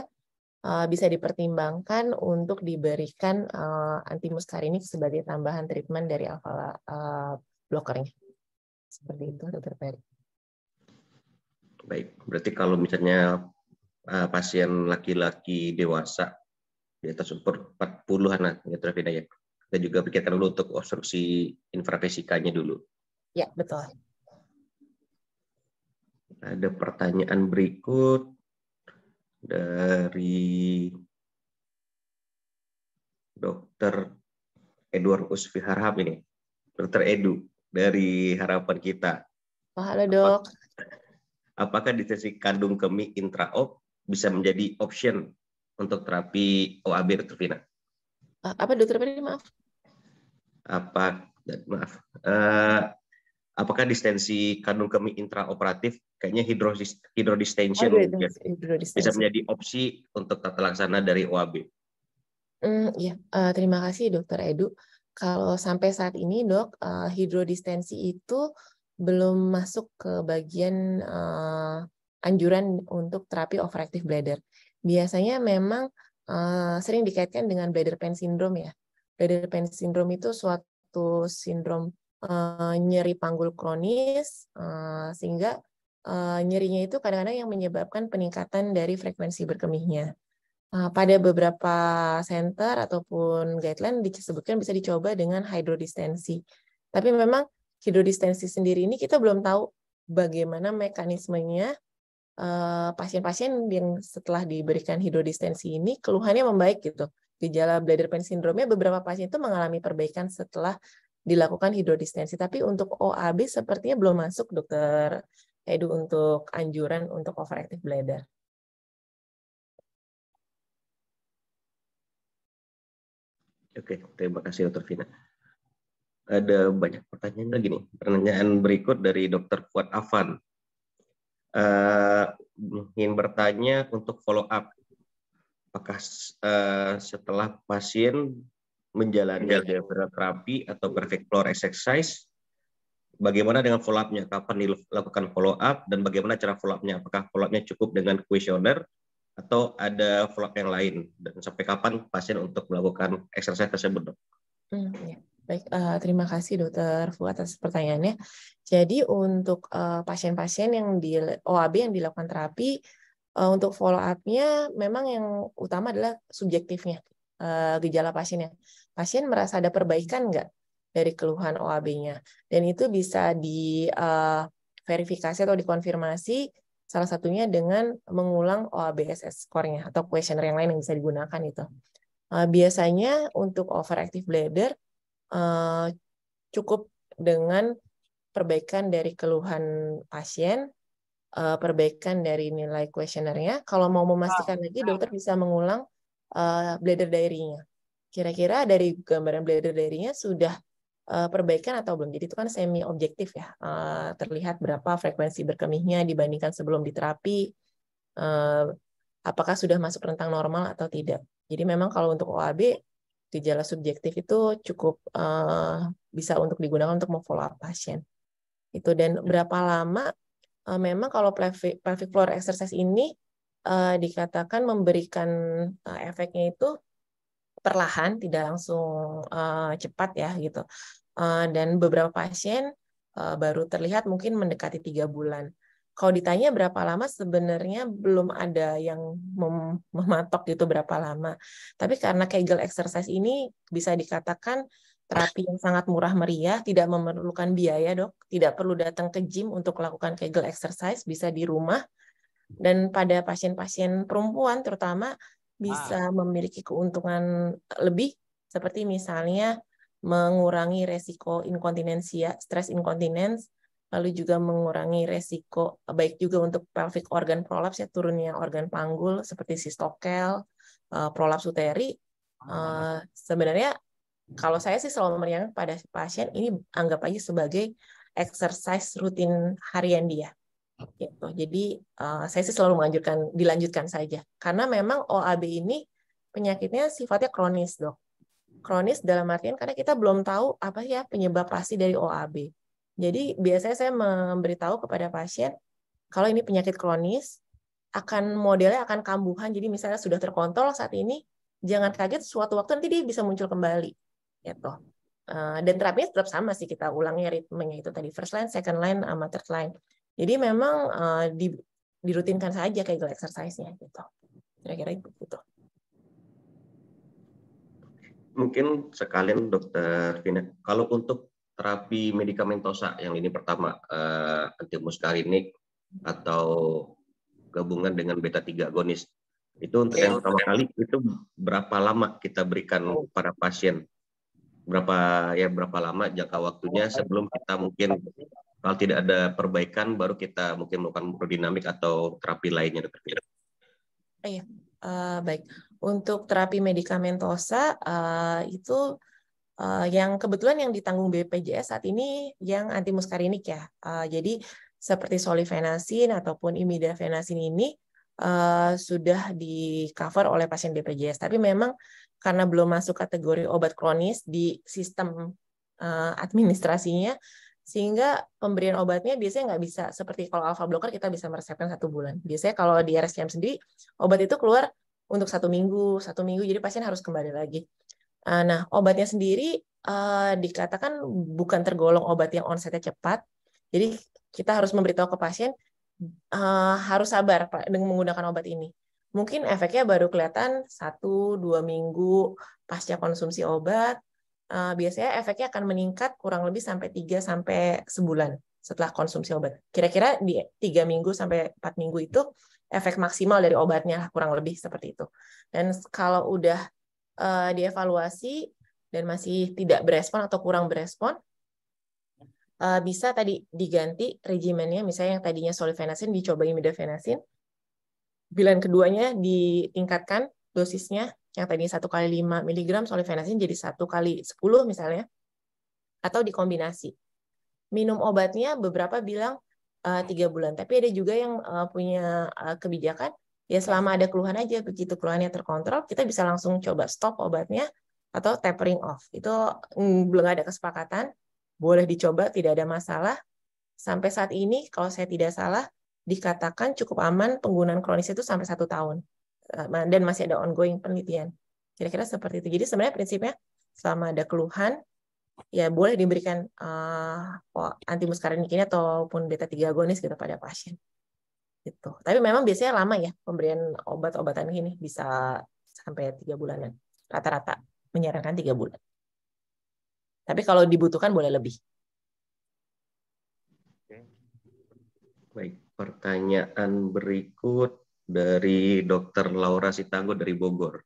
eh, bisa dipertimbangkan untuk diberikan eh, antimuskarinik sebagai tambahan treatment dari alpha eh, blockernya. Seperti itu, dokter Perry. Baik, berarti kalau misalnya pasien laki-laki dewasa di atas umur 40-an, ya, ya? kita juga pikirkan dulu untuk obstruksi infravesikanya dulu. Ya, betul. Ada pertanyaan berikut dari Dr. Edward Usfi Harham ini. Dr. Edu dari harapan kita. Oh, halo dok. Apakah, apakah deteksi kandung kemih intraop bisa menjadi option untuk terapi OAB Uh, apa dokter ini maaf? Apa maaf? Uh, apakah distensi kandung kemih intraoperatif kayaknya hidrosis, hidrodistension oh, bisa menjadi opsi untuk tata laksana dari OAB. Hmm, ya, uh, terima kasih dokter Edu. Kalau sampai saat ini dok uh, hidrodistensi itu belum masuk ke bagian uh, anjuran untuk terapi overactive bladder. Biasanya memang Eh, sering dikaitkan dengan bladder pain syndrome ya. Bladder pain syndrome itu suatu sindrom uh, nyeri panggul kronis uh, sehingga uh, nyerinya itu kadang-kadang yang menyebabkan peningkatan dari frekuensi berkemihnya. Uh, pada beberapa center ataupun guideline disebutkan bisa dicoba dengan hidrodistensi. Tapi memang hidrodistensi sendiri ini kita belum tahu bagaimana mekanismenya Eh, pasien-pasien yang setelah diberikan hidrodistensi ini keluhannya membaik gitu. Gejala bladder pain syndrome nya beberapa pasien itu mengalami perbaikan setelah dilakukan hidrodistensi. Tapi untuk OAB sepertinya belum masuk dokter Edu untuk anjuran untuk overactive bladder. Oke, terima kasih Dokter Vina. Ada banyak pertanyaan lagi nih. Pertanyaan berikut dari Dokter Fuad Afan uh, ingin bertanya untuk follow up apakah uh, setelah pasien menjalani terapi atau perfect floor exercise bagaimana dengan follow up-nya kapan dilakukan follow up dan bagaimana cara follow up-nya apakah follow up-nya cukup dengan kuesioner atau ada follow up yang lain dan sampai kapan pasien untuk melakukan exercise tersebut dok? Hmm, ya. Baik, uh, terima kasih Dokter Fu atas pertanyaannya. Jadi untuk eh, pasien-pasien uh, yang di OAB yang dilakukan terapi, uh, untuk follow up-nya memang yang utama adalah subjektifnya uh, gejala pasiennya. Pasien merasa ada perbaikan nggak dari keluhan OAB-nya? Dan itu bisa diverifikasi uh, atau dikonfirmasi salah satunya dengan mengulang OABSS score-nya atau kuesioner yang lain yang bisa digunakan itu. Uh, biasanya untuk overactive bladder Eh, cukup dengan perbaikan dari keluhan pasien, eh, perbaikan dari nilai kuesionernya. Kalau mau memastikan lagi, dokter bisa mengulang uh, bladder diary-nya. Kira-kira dari gambaran bladder diary-nya sudah perbaikan atau belum? Jadi itu kan semi objektif ya, terlihat berapa frekuensi berkemihnya dibandingkan sebelum diterapi, apakah sudah masuk rentang normal atau tidak. Jadi memang kalau untuk OAB gejala subjektif itu cukup uh, bisa untuk digunakan untuk memfollow up pasien. Itu dan hmm. berapa lama uh, memang kalau pelvic, floor exercise ini uh, dikatakan memberikan uh, efeknya itu perlahan, tidak langsung uh, cepat ya gitu. Uh, dan beberapa pasien uh, baru terlihat mungkin mendekati tiga bulan kalau ditanya berapa lama sebenarnya belum ada yang mem mematok gitu berapa lama. Tapi karena Kegel exercise ini bisa dikatakan terapi yang sangat murah meriah, tidak memerlukan biaya, Dok. Tidak perlu datang ke gym untuk melakukan Kegel exercise, bisa di rumah. Dan pada pasien-pasien perempuan terutama bisa wow. Ah. memiliki keuntungan lebih seperti misalnya mengurangi resiko inkontinensia, stres inkontinens, lalu juga mengurangi resiko baik juga untuk pelvic organ prolapse ya turunnya organ panggul seperti sistokel, eh, prolaps uteri. Eh, sebenarnya kalau saya sih selalu meriang pada pasien ini anggap aja sebagai exercise rutin harian dia. Gitu. Jadi eh, saya sih selalu menganjurkan dilanjutkan saja karena memang OAB ini penyakitnya sifatnya kronis dok. Kronis dalam artian karena kita belum tahu apa ya penyebab pasti dari OAB jadi biasanya saya memberitahu kepada pasien kalau ini penyakit kronis akan modelnya akan kambuhan. Jadi misalnya sudah terkontrol saat ini, jangan kaget suatu waktu nanti dia bisa muncul kembali. Gitu. Eh, dan terapinya tetap sama sih kita ulangnya ritmenya itu tadi first line, second line, sama third line. Jadi memang eh, di, dirutinkan saja kayak exercise-nya gitu. Kira-kira itu gitu. Mungkin sekalian dokter Vina, kalau untuk terapi medikamentosa yang ini pertama eh, antimuskarinik atau gabungan dengan beta 3 agonis. Itu untuk yang pertama kali itu berapa lama kita berikan oh. pada pasien? Berapa ya berapa lama jangka waktunya sebelum kita mungkin kalau tidak ada perbaikan baru kita mungkin melakukan prodinamik atau terapi lainnya dokter. Iya, uh, baik. Untuk terapi medikamentosa uh, itu Eh, yang kebetulan yang ditanggung BPJS saat ini yang anti muskarinik ya. Uh, jadi seperti solifenasin ataupun imidafenasin ini uh, sudah di cover oleh pasien BPJS. Tapi memang karena belum masuk kategori obat kronis di sistem uh, administrasinya, sehingga pemberian obatnya biasanya nggak bisa seperti kalau alpha blocker kita bisa meresepkan satu bulan. Biasanya kalau di RSCM sendiri obat itu keluar untuk satu minggu, satu minggu jadi pasien harus kembali lagi. Ah, nah, obatnya sendiri uh, dikatakan bukan tergolong obat yang onsetnya cepat. Jadi kita harus memberitahu ke pasien uh, harus sabar Pak dengan menggunakan obat ini. Mungkin efeknya baru kelihatan satu dua minggu pasca konsumsi obat. Uh, biasanya efeknya akan meningkat kurang lebih sampai 3 sampai sebulan setelah konsumsi obat. Kira-kira di tiga minggu sampai empat minggu itu efek maksimal dari obatnya kurang lebih seperti itu. Dan kalau udah uh, dievaluasi dan masih tidak berespon atau kurang berespon, uh, bisa tadi diganti regimennya, misalnya yang tadinya solifenasin dicoba imidafenasin, bilan keduanya ditingkatkan dosisnya, yang tadinya 1 kali 5 mg solifenasin jadi 1 kali 10 misalnya, atau dikombinasi. Minum obatnya beberapa bilang eh, tiga bulan, tapi ada juga yang punya kebijakan ya selama ada keluhan aja begitu keluhannya terkontrol kita bisa langsung coba stop obatnya atau tapering off itu mm, belum ada kesepakatan boleh dicoba tidak ada masalah sampai saat ini kalau saya tidak salah dikatakan cukup aman penggunaan kronis itu sampai satu tahun eh, dan masih ada ongoing penelitian kira-kira seperti itu jadi sebenarnya prinsipnya selama ada keluhan ya boleh diberikan uh, eh, antimuskarinik ini ataupun beta 3 agonis gitu pada pasien gitu. Tapi memang biasanya lama ya pemberian obat-obatan ini bisa sampai tiga bulanan. Rata-rata menyarankan tiga bulan. Tapi kalau dibutuhkan boleh lebih. Oke. Baik, pertanyaan berikut dari Dr. Laura Sitanggo dari Bogor.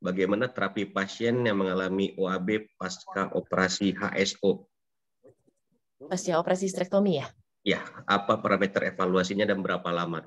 Bagaimana terapi pasien yang mengalami OAB pasca operasi HSO? Pasca operasi strektomi ya? Ya, apa parameter evaluasinya dan berapa lama?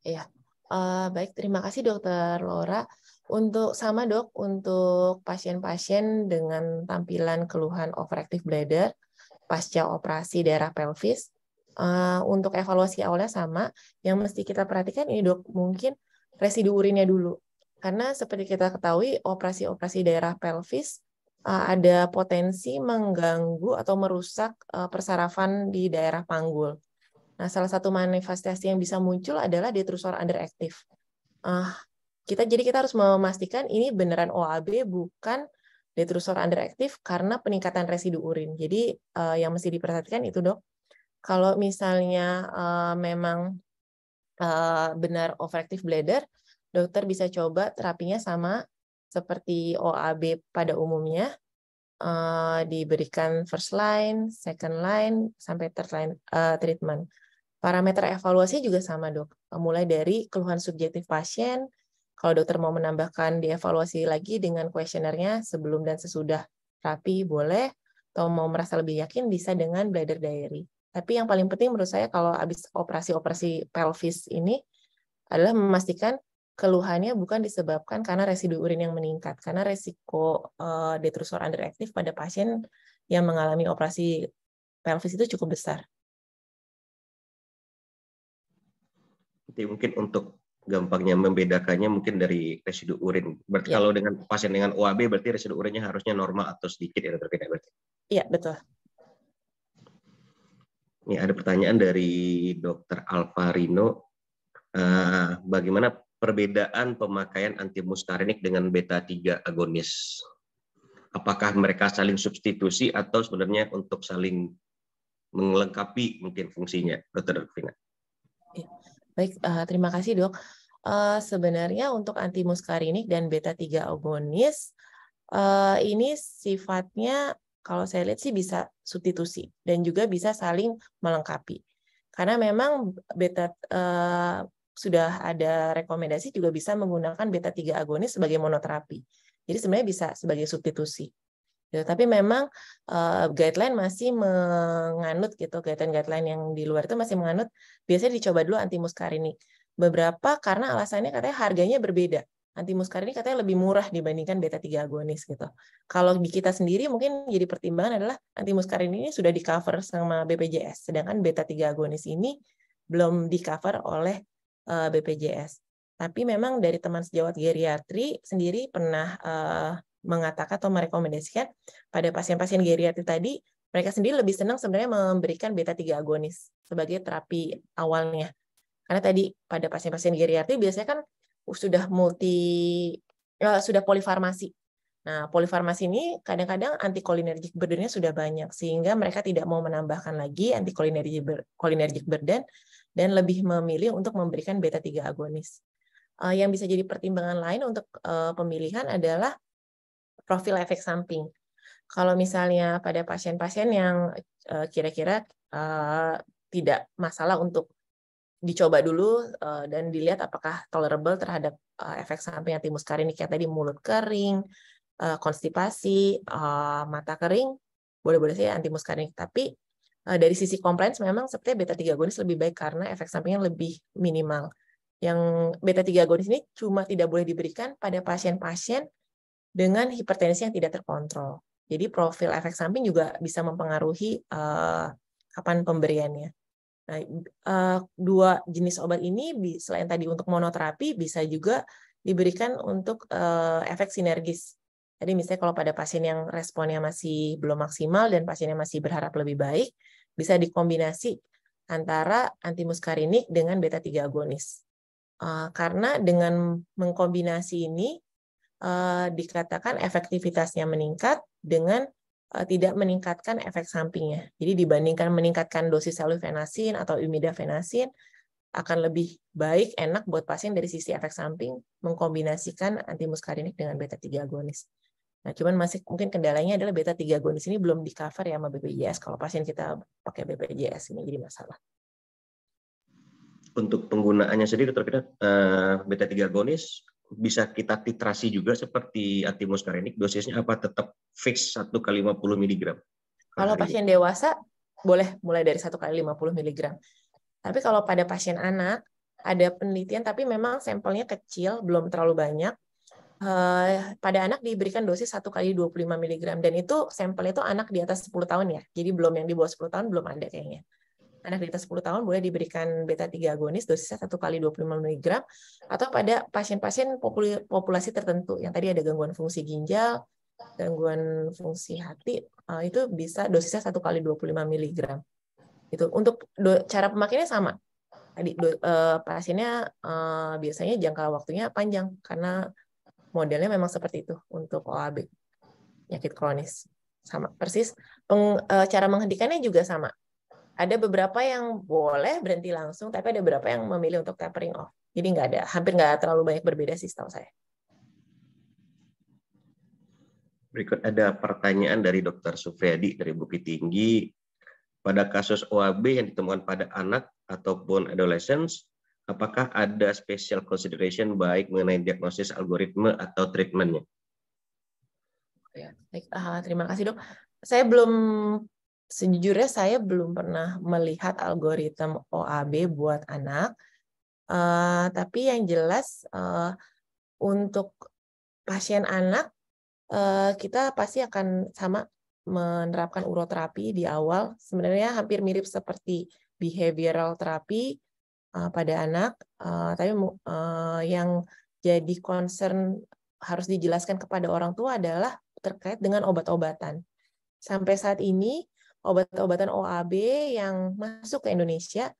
Iya, uh, baik. Terima kasih dokter Laura. Untuk sama dok, untuk pasien-pasien dengan tampilan keluhan overactive bladder pasca operasi daerah pelvis, uh, untuk evaluasi awalnya sama. Yang mesti kita perhatikan ini dok, mungkin residu urinnya dulu. Karena seperti kita ketahui, operasi-operasi daerah pelvis Eh, ada potensi mengganggu atau merusak eh, persarafan di daerah panggul. Nah, salah satu manifestasi yang bisa muncul adalah detrusor underactive. Uh, kita jadi kita harus memastikan ini beneran OAB bukan detrusor underactive karena peningkatan residu urin. Jadi uh, yang mesti diperhatikan itu dok. Kalau misalnya uh, memang uh, benar overactive bladder, dokter bisa coba terapinya sama seperti OAB pada umumnya uh, diberikan first line, second line sampai third line uh, treatment. Parameter evaluasi juga sama dok, mulai dari keluhan subjektif pasien, kalau dokter mau menambahkan dievaluasi lagi dengan kuesionernya sebelum dan sesudah rapi boleh, atau mau merasa lebih yakin bisa dengan bladder diary. Tapi yang paling penting menurut saya kalau habis operasi-operasi pelvis ini adalah memastikan keluhannya bukan disebabkan karena residu urin yang meningkat, karena resiko uh, detrusor underactive pada pasien yang mengalami operasi pelvis itu cukup besar. Jadi mungkin untuk gampangnya membedakannya mungkin dari residu urin. Berarti ya. kalau dengan pasien dengan OAB berarti residu urinnya harusnya normal atau sedikit ya terkait berarti. Iya, betul. Ini ada pertanyaan dari Dr. Alvarino. Uh, bagaimana perbedaan pemakaian antimuskarinik dengan beta 3 agonis. Apakah mereka saling substitusi atau sebenarnya untuk saling melengkapi mungkin fungsinya, Dokter Vina? Iya. Baik, eh, terima kasih dok. Eh, sebenarnya untuk antimuskarinik dan beta 3 agonis eh, ini sifatnya kalau saya lihat sih bisa substitusi dan juga bisa saling melengkapi. Karena memang beta sudah ada rekomendasi juga bisa menggunakan beta 3 agonis sebagai monoterapi. Jadi sebenarnya bisa sebagai substitusi. Gitu. Tapi memang uh, guideline masih menganut gitu, guideline-guideline yang di luar itu masih menganut biasanya dicoba dulu antimuskarinik. Beberapa karena alasannya katanya harganya berbeda antimuskarinik ini katanya lebih murah dibandingkan beta 3 agonis gitu. Kalau di kita sendiri mungkin jadi pertimbangan adalah antimuskarinik ini sudah di cover sama BPJS, sedangkan beta 3 agonis ini belum di cover oleh Eh, BPJS. Tapi memang dari teman sejawat geriatri sendiri pernah eh, mengatakan atau merekomendasikan pada pasien-pasien geriatri tadi mereka sendiri lebih senang sebenarnya memberikan beta 3 agonis sebagai terapi awalnya. Karena tadi pada pasien-pasien geriatri biasanya kan sudah multi uh, sudah polifarmasi Nah, polifarmasi ini kadang-kadang antikolinergik burdennya sudah banyak, sehingga mereka tidak mau menambahkan lagi antikolinergik burden dan lebih memilih untuk memberikan beta-3 agonis. Eh, yang bisa jadi pertimbangan lain untuk eh, pemilihan adalah profil efek samping. Kalau misalnya pada pasien-pasien yang eh, kira-kira tidak masalah untuk dicoba dulu dan dilihat apakah tolerable terhadap efek samping antimuskarinik kayak tadi mulut kering, uh, konstipasi, uh, mata kering, boleh-boleh sih anti muskaring. Tapi uh, dari sisi compliance memang sepertinya beta 3 agonis lebih baik karena efek sampingnya lebih minimal. Yang beta 3 agonis ini cuma tidak boleh diberikan pada pasien-pasien dengan hipertensi yang tidak terkontrol. Jadi profil efek samping juga bisa mempengaruhi uh, kapan pemberiannya. Nah, uh, dua jenis obat ini selain tadi untuk monoterapi bisa juga diberikan untuk uh, efek sinergis jadi misalnya kalau pada pasien yang responnya masih belum maksimal dan pasiennya masih berharap lebih baik, bisa dikombinasi antara antimuskarinik dengan beta-3 agonis. Eh, karena dengan mengkombinasi ini, eh, dikatakan efektivitasnya meningkat dengan eh, tidak meningkatkan efek sampingnya. Jadi dibandingkan meningkatkan dosis salufenasin atau imidafenasin, akan lebih baik, enak buat pasien dari sisi efek samping mengkombinasikan antimuskarinik dengan beta-3 agonis. Nah, cuman masih mungkin kendalanya adalah beta 3 agonis ini belum di cover ya sama BPJS. Kalau pasien kita pakai BPJS ini jadi masalah. Untuk penggunaannya sendiri, dokter kita eh, beta 3 agonis bisa kita titrasi juga seperti antimuskarinik. Dosisnya apa? Tetap fix 1 kali 50 mg. Kalau pasien dewasa boleh mulai dari 1 kali 50 mg. Tapi kalau pada pasien anak ada penelitian tapi memang sampelnya kecil, belum terlalu banyak Eh, pada anak diberikan dosis 1 kali 25 mg dan itu sampel itu anak di atas 10 tahun ya. Jadi belum yang di bawah 10 tahun belum ada kayaknya. Anak di atas 10 tahun boleh diberikan beta 3 agonis dosisnya 1 kali 25 mg atau pada pasien-pasien populasi tertentu yang tadi ada gangguan fungsi ginjal, gangguan fungsi hati eh, itu bisa dosisnya 1 kali 25 mg. Itu untuk cara pemakaiannya sama. Tadi uh, pasiennya biasanya jangka waktunya panjang karena modelnya memang seperti itu untuk OAB penyakit kronis sama persis Peng, e, cara menghentikannya juga sama ada beberapa yang boleh berhenti langsung tapi ada beberapa yang memilih untuk tapering off jadi nggak ada hampir nggak terlalu banyak berbeda sih setahu saya berikut ada pertanyaan dari Dr. Sufriyadi dari Bukit Tinggi pada kasus OAB yang ditemukan pada anak ataupun adolescence apakah ada special consideration baik mengenai diagnosis algoritma atau treatmentnya? Ya, baik. Ah, terima kasih dok. Saya belum sejujurnya saya belum pernah melihat algoritma OAB buat anak. Uh, tapi yang jelas uh, untuk pasien anak uh, kita pasti akan sama menerapkan uroterapi di awal. Sebenarnya hampir mirip seperti behavioral terapi Eh, pada anak, uh, tapi uh, yang jadi concern harus dijelaskan kepada orang tua adalah terkait dengan obat-obatan. Sampai saat ini obat-obatan OAB yang masuk ke Indonesia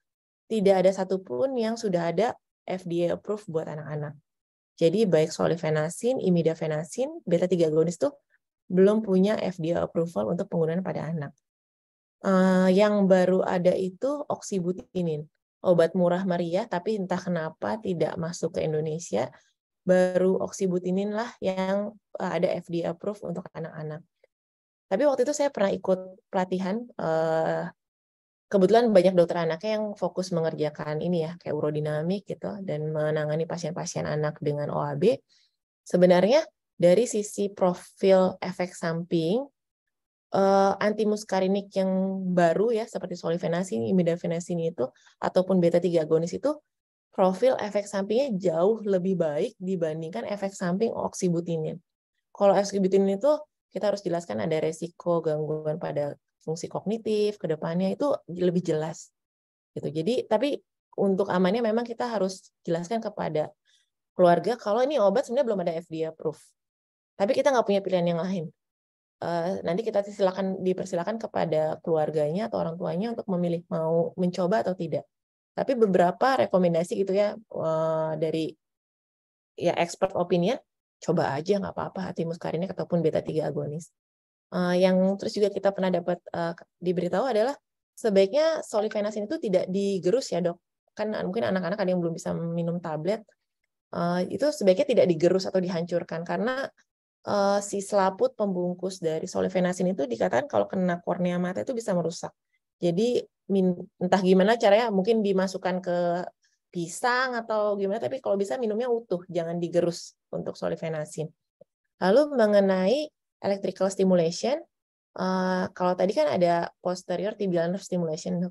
tidak ada satupun yang sudah ada FDA approved buat anak-anak. Jadi baik solifenasin, imidafenasin, beta 3 agonis itu belum punya FDA approval untuk penggunaan pada anak. Uh, yang baru ada itu oksibutinin obat murah meriah, tapi entah kenapa tidak masuk ke Indonesia, baru oksibutinin lah yang eh, ada FDA approve untuk anak-anak. Tapi waktu itu saya pernah ikut pelatihan, eh, kebetulan banyak dokter anaknya yang fokus mengerjakan ini ya, kayak urodinamik gitu, dan menangani pasien-pasien anak dengan OAB. Sebenarnya dari sisi profil efek samping, uh, antimuskarinik yang baru ya seperti solifenasin, imidafenasin itu ataupun beta 3 agonis itu profil efek sampingnya jauh lebih baik dibandingkan efek samping oksibutinin. Kalau oksibutinin itu kita harus jelaskan ada resiko gangguan pada fungsi kognitif kedepannya itu lebih jelas. Gitu. Jadi tapi untuk amannya memang kita harus jelaskan kepada keluarga kalau ini obat sebenarnya belum ada FDA proof. Tapi kita nggak punya pilihan yang lain Eh, nanti kita silakan dipersilakan kepada keluarganya atau orang tuanya untuk memilih mau mencoba atau tidak. Tapi beberapa rekomendasi gitu ya eh, dari ya expert opinion, coba aja nggak apa-apa hati muskarinik ataupun beta 3 agonis. Eh, yang terus juga kita pernah dapat diberitahu adalah sebaiknya solifenasin itu tidak digerus ya dok. Kan mungkin anak-anak ada yang belum bisa minum tablet, itu sebaiknya tidak digerus atau dihancurkan karena uh, si selaput pembungkus dari solifenasin itu dikatakan kalau kena kornea mata itu bisa merusak. Jadi min, entah gimana caranya mungkin dimasukkan ke pisang atau gimana tapi kalau bisa minumnya utuh, jangan digerus untuk solifenasin. Lalu mengenai electrical stimulation, uh, kalau tadi kan ada posterior tibial nerve stimulation.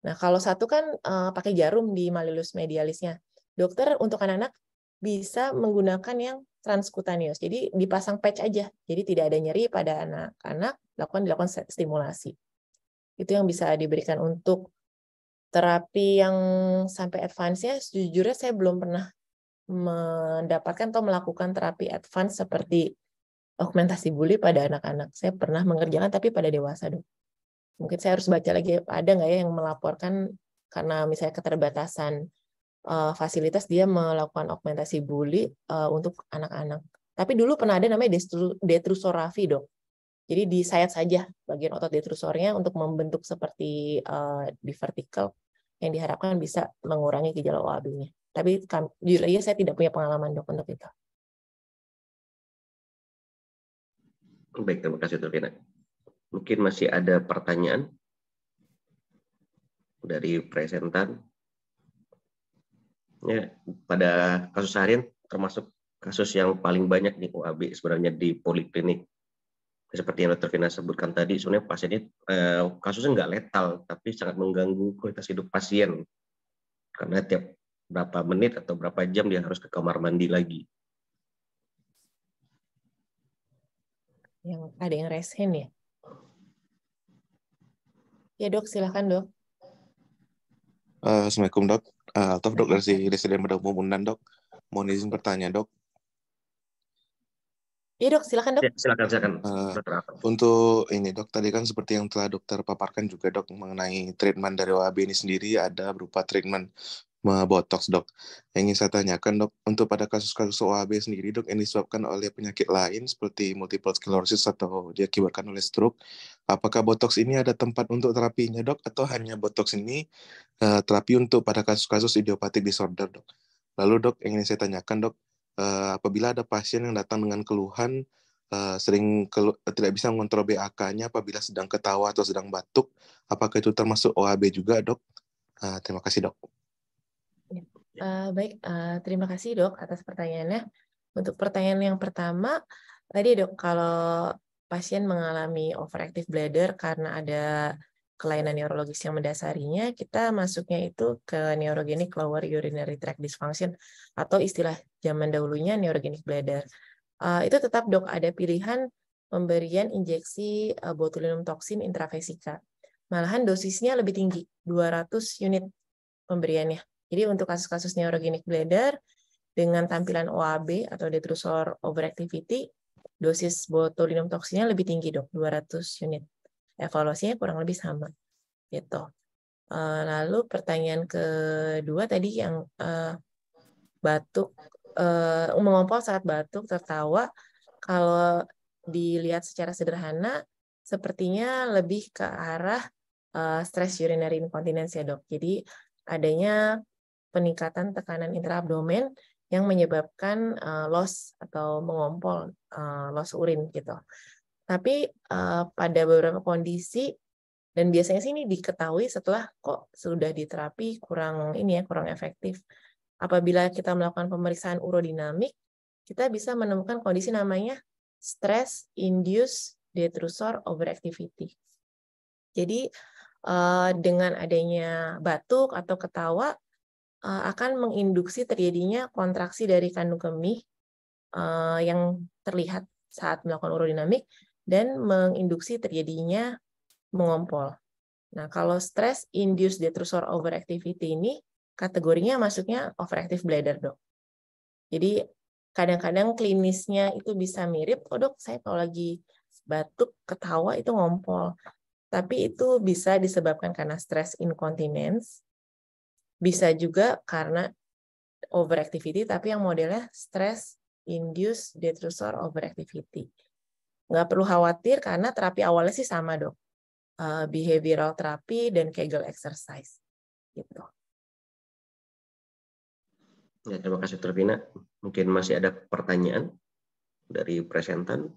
Nah, kalau satu kan uh, pakai jarum di malleolus medialisnya. Dokter untuk anak-anak bisa menggunakan yang transkutanius. Jadi dipasang patch aja. Jadi tidak ada nyeri pada anak-anak, lakukan dilakukan stimulasi. Itu yang bisa diberikan untuk terapi yang sampai advance-nya sejujurnya saya belum pernah mendapatkan atau melakukan terapi advance seperti augmentasi bully pada anak-anak. Saya pernah mengerjakan tapi pada dewasa dong. Mungkin saya harus baca lagi ada nggak ya yang melaporkan karena misalnya keterbatasan uh, fasilitas dia melakukan augmentasi bully uh, untuk anak-anak. Tapi dulu pernah ada namanya detrusorafi dok. Jadi di disayat saja bagian otot detrusornya untuk membentuk seperti uh, di vertikal yang diharapkan bisa mengurangi gejala OAB-nya. Tapi jujur saya tidak punya pengalaman dok untuk itu. Baik, terima kasih Turkina. Mungkin masih ada pertanyaan dari presentan ya, pada kasus harian termasuk kasus yang paling banyak di OAB sebenarnya di poliklinik. Seperti yang Dr. Vina sebutkan tadi, sebenarnya pasien eh, kasusnya nggak letal, tapi sangat mengganggu kualitas hidup pasien. Karena tiap berapa menit atau berapa jam dia harus ke kamar mandi lagi. Yang ada yang raise ya? Ya dok, silahkan dok. Uh, Assalamualaikum dok. Uh, eh, Altof dok dari Residen Bedah Pemunan dok. Mohon izin bertanya dok. Iya dok, silakan dok. Ya, silakan silakan. Uh, untuk ini dok, tadi kan seperti yang telah dokter paparkan juga dok mengenai treatment dari OAB ini sendiri ada berupa treatment Botox dok. Yang ingin saya tanyakan dok, untuk pada kasus-kasus OAB sendiri dok yang disebabkan oleh penyakit lain seperti multiple sclerosis atau diakibatkan oleh stroke, apakah botoks ini ada tempat untuk terapinya dok atau hanya botoks ini uh, terapi untuk pada kasus-kasus idiopatik disorder dok? Lalu dok yang ingin saya tanyakan dok, uh, apabila ada pasien yang datang dengan keluhan uh, sering kelu tidak bisa mengontrol BAK-nya apabila sedang ketawa atau sedang batuk, apakah itu termasuk OAB juga dok? Uh, terima kasih dok. Uh, baik, uh, terima kasih dok atas pertanyaannya. Untuk pertanyaan yang pertama, tadi dok kalau pasien mengalami overactive bladder karena ada kelainan neurologis yang mendasarinya, kita masuknya itu ke neurogenic lower urinary tract dysfunction atau istilah zaman dahulunya neurogenic bladder. Uh, itu tetap dok ada pilihan pemberian injeksi uh, botulinum toksin intravesika. Malahan dosisnya lebih tinggi, 200 unit pemberiannya jadi untuk kasus-kasus neurogenic bladder dengan tampilan OAB atau detrusor overactivity, dosis botulinum toksinnya lebih tinggi dok, 200 unit. Evaluasinya kurang lebih sama, gitu. Eh, lalu pertanyaan kedua tadi yang eh, batuk, eh, um, mengompol saat batuk, tertawa, kalau dilihat secara sederhana, sepertinya lebih ke arah uh, stres urinary incontinence ya dok. Jadi adanya peningkatan tekanan intraabdomen yang menyebabkan uh, loss atau mengompol uh, loss urin gitu. Tapi uh, pada beberapa kondisi dan biasanya sih ini diketahui setelah kok sudah diterapi kurang ini ya kurang efektif. Apabila kita melakukan pemeriksaan urodinamik, kita bisa menemukan kondisi namanya stress induced detrusor overactivity. Jadi dengan adanya batuk atau ketawa Eh, akan menginduksi terjadinya kontraksi dari kandung kemih eh, yang terlihat saat melakukan urodinamik dan menginduksi terjadinya mengompol. Nah, kalau stress induced detrusor overactivity ini kategorinya masuknya overactive bladder, Dok. Jadi kadang-kadang klinisnya itu bisa mirip, oh dok saya kalau lagi batuk, ketawa itu ngompol. Tapi itu bisa disebabkan karena stress incontinence, bisa juga karena overactivity, tapi yang modelnya stress induced detrusor overactivity. Nggak perlu khawatir karena terapi awalnya sih sama dok. Uh, behavioral therapy dan Kegel exercise. Gitu. Ya, terima kasih Dr. Mungkin masih ada pertanyaan dari presentan.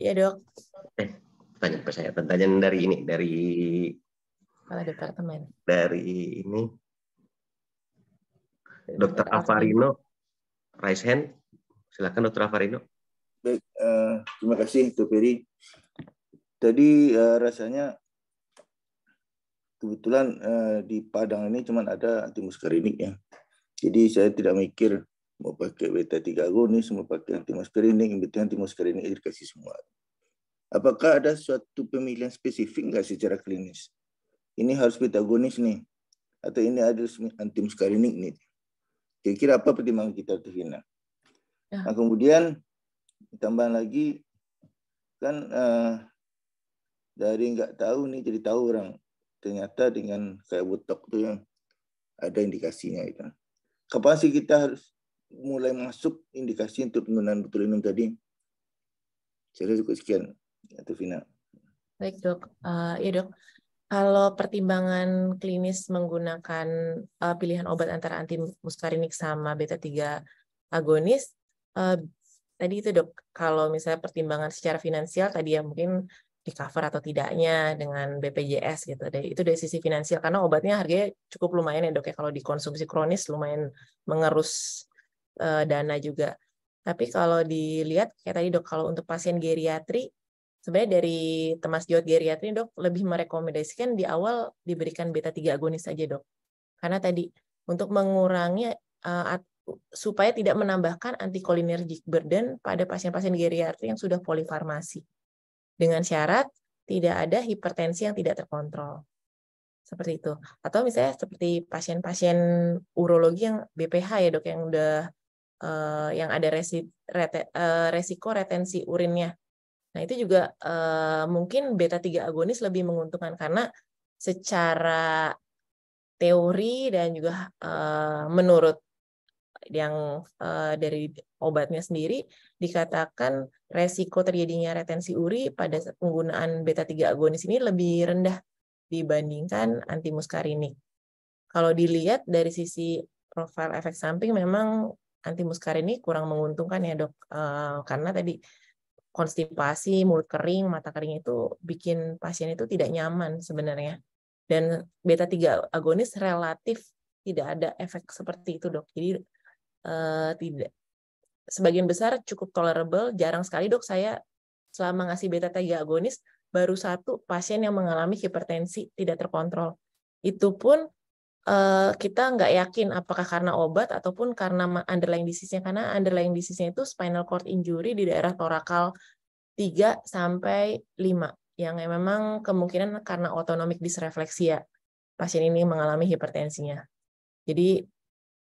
Ya dok. Eh, pertanyaan saya pertanyaan dari ini dari kepala departemen dari ini Dokter Alvarino raise hand silakan Dokter Alvarino baik uh, terima kasih Dr. Ferry tadi uh, rasanya kebetulan uh, di Padang ini cuma ada ini ya jadi saya tidak mikir mau pakai beta 3 agonis, mau pakai antimuskarinik, inhibitor ini dikasih semua. Apakah ada suatu pemilihan spesifik nggak secara klinis? Ini harus pitagonis nih. Atau ini ada anti muskarinik nih. Kira-kira apa pertimbangan kita terhina? Ya. Nah, kemudian tambahan lagi kan uh, dari nggak tahu nih jadi tahu orang ternyata dengan kayak botok tuh yang ada indikasinya itu. Kapan sih kita harus mulai masuk indikasi untuk penggunaan botulinum tadi? Saya cukup sekian. Itu Vina. Baik dok, uh, ya dok. Kalau pertimbangan klinis menggunakan uh, pilihan obat antara anti muskarinik sama beta 3 agonis, uh, tadi itu dok. Kalau misalnya pertimbangan secara finansial tadi ya mungkin di cover atau tidaknya dengan BPJS gitu. Dari itu dari sisi finansial karena obatnya harganya cukup lumayan ya dok ya kalau dikonsumsi kronis lumayan mengerus uh, dana juga. Tapi kalau dilihat kayak tadi dok kalau untuk pasien geriatri sebenarnya dari Temas Jod Geriatri dok lebih merekomendasikan di awal diberikan beta 3 agonis saja dok. Karena tadi untuk mengurangi eh, supaya tidak menambahkan antikolinergik burden pada pasien-pasien geriatri yang sudah polifarmasi. Dengan syarat tidak ada hipertensi yang tidak terkontrol. Seperti itu. Atau misalnya seperti pasien-pasien urologi yang BPH ya dok yang udah eh, yang ada resi, eh, resiko retensi urinnya Nah, itu juga uh, mungkin beta 3 agonis lebih menguntungkan karena secara teori dan juga uh, menurut yang uh, dari obatnya sendiri dikatakan resiko terjadinya retensi uri pada penggunaan beta 3 agonis ini lebih rendah dibandingkan antimuskarinik. Kalau dilihat dari sisi profil efek samping memang antimuskarinik kurang menguntungkan ya dok, karena tadi konstipasi, mulut kering, mata kering itu bikin pasien itu tidak nyaman sebenarnya. Dan beta 3 agonis relatif tidak ada efek seperti itu, Dok. Jadi uh, tidak sebagian besar cukup tolerable, jarang sekali, Dok, saya selama ngasih beta 3 agonis baru satu pasien yang mengalami hipertensi tidak terkontrol. Itu pun Eh, kita nggak yakin apakah karena obat ataupun karena underlying disease-nya karena underlying disease-nya itu spinal cord injury di daerah torakal 3 sampai 5 yang ya memang kemungkinan karena autonomic dysreflexia pasien ini mengalami hipertensinya. Jadi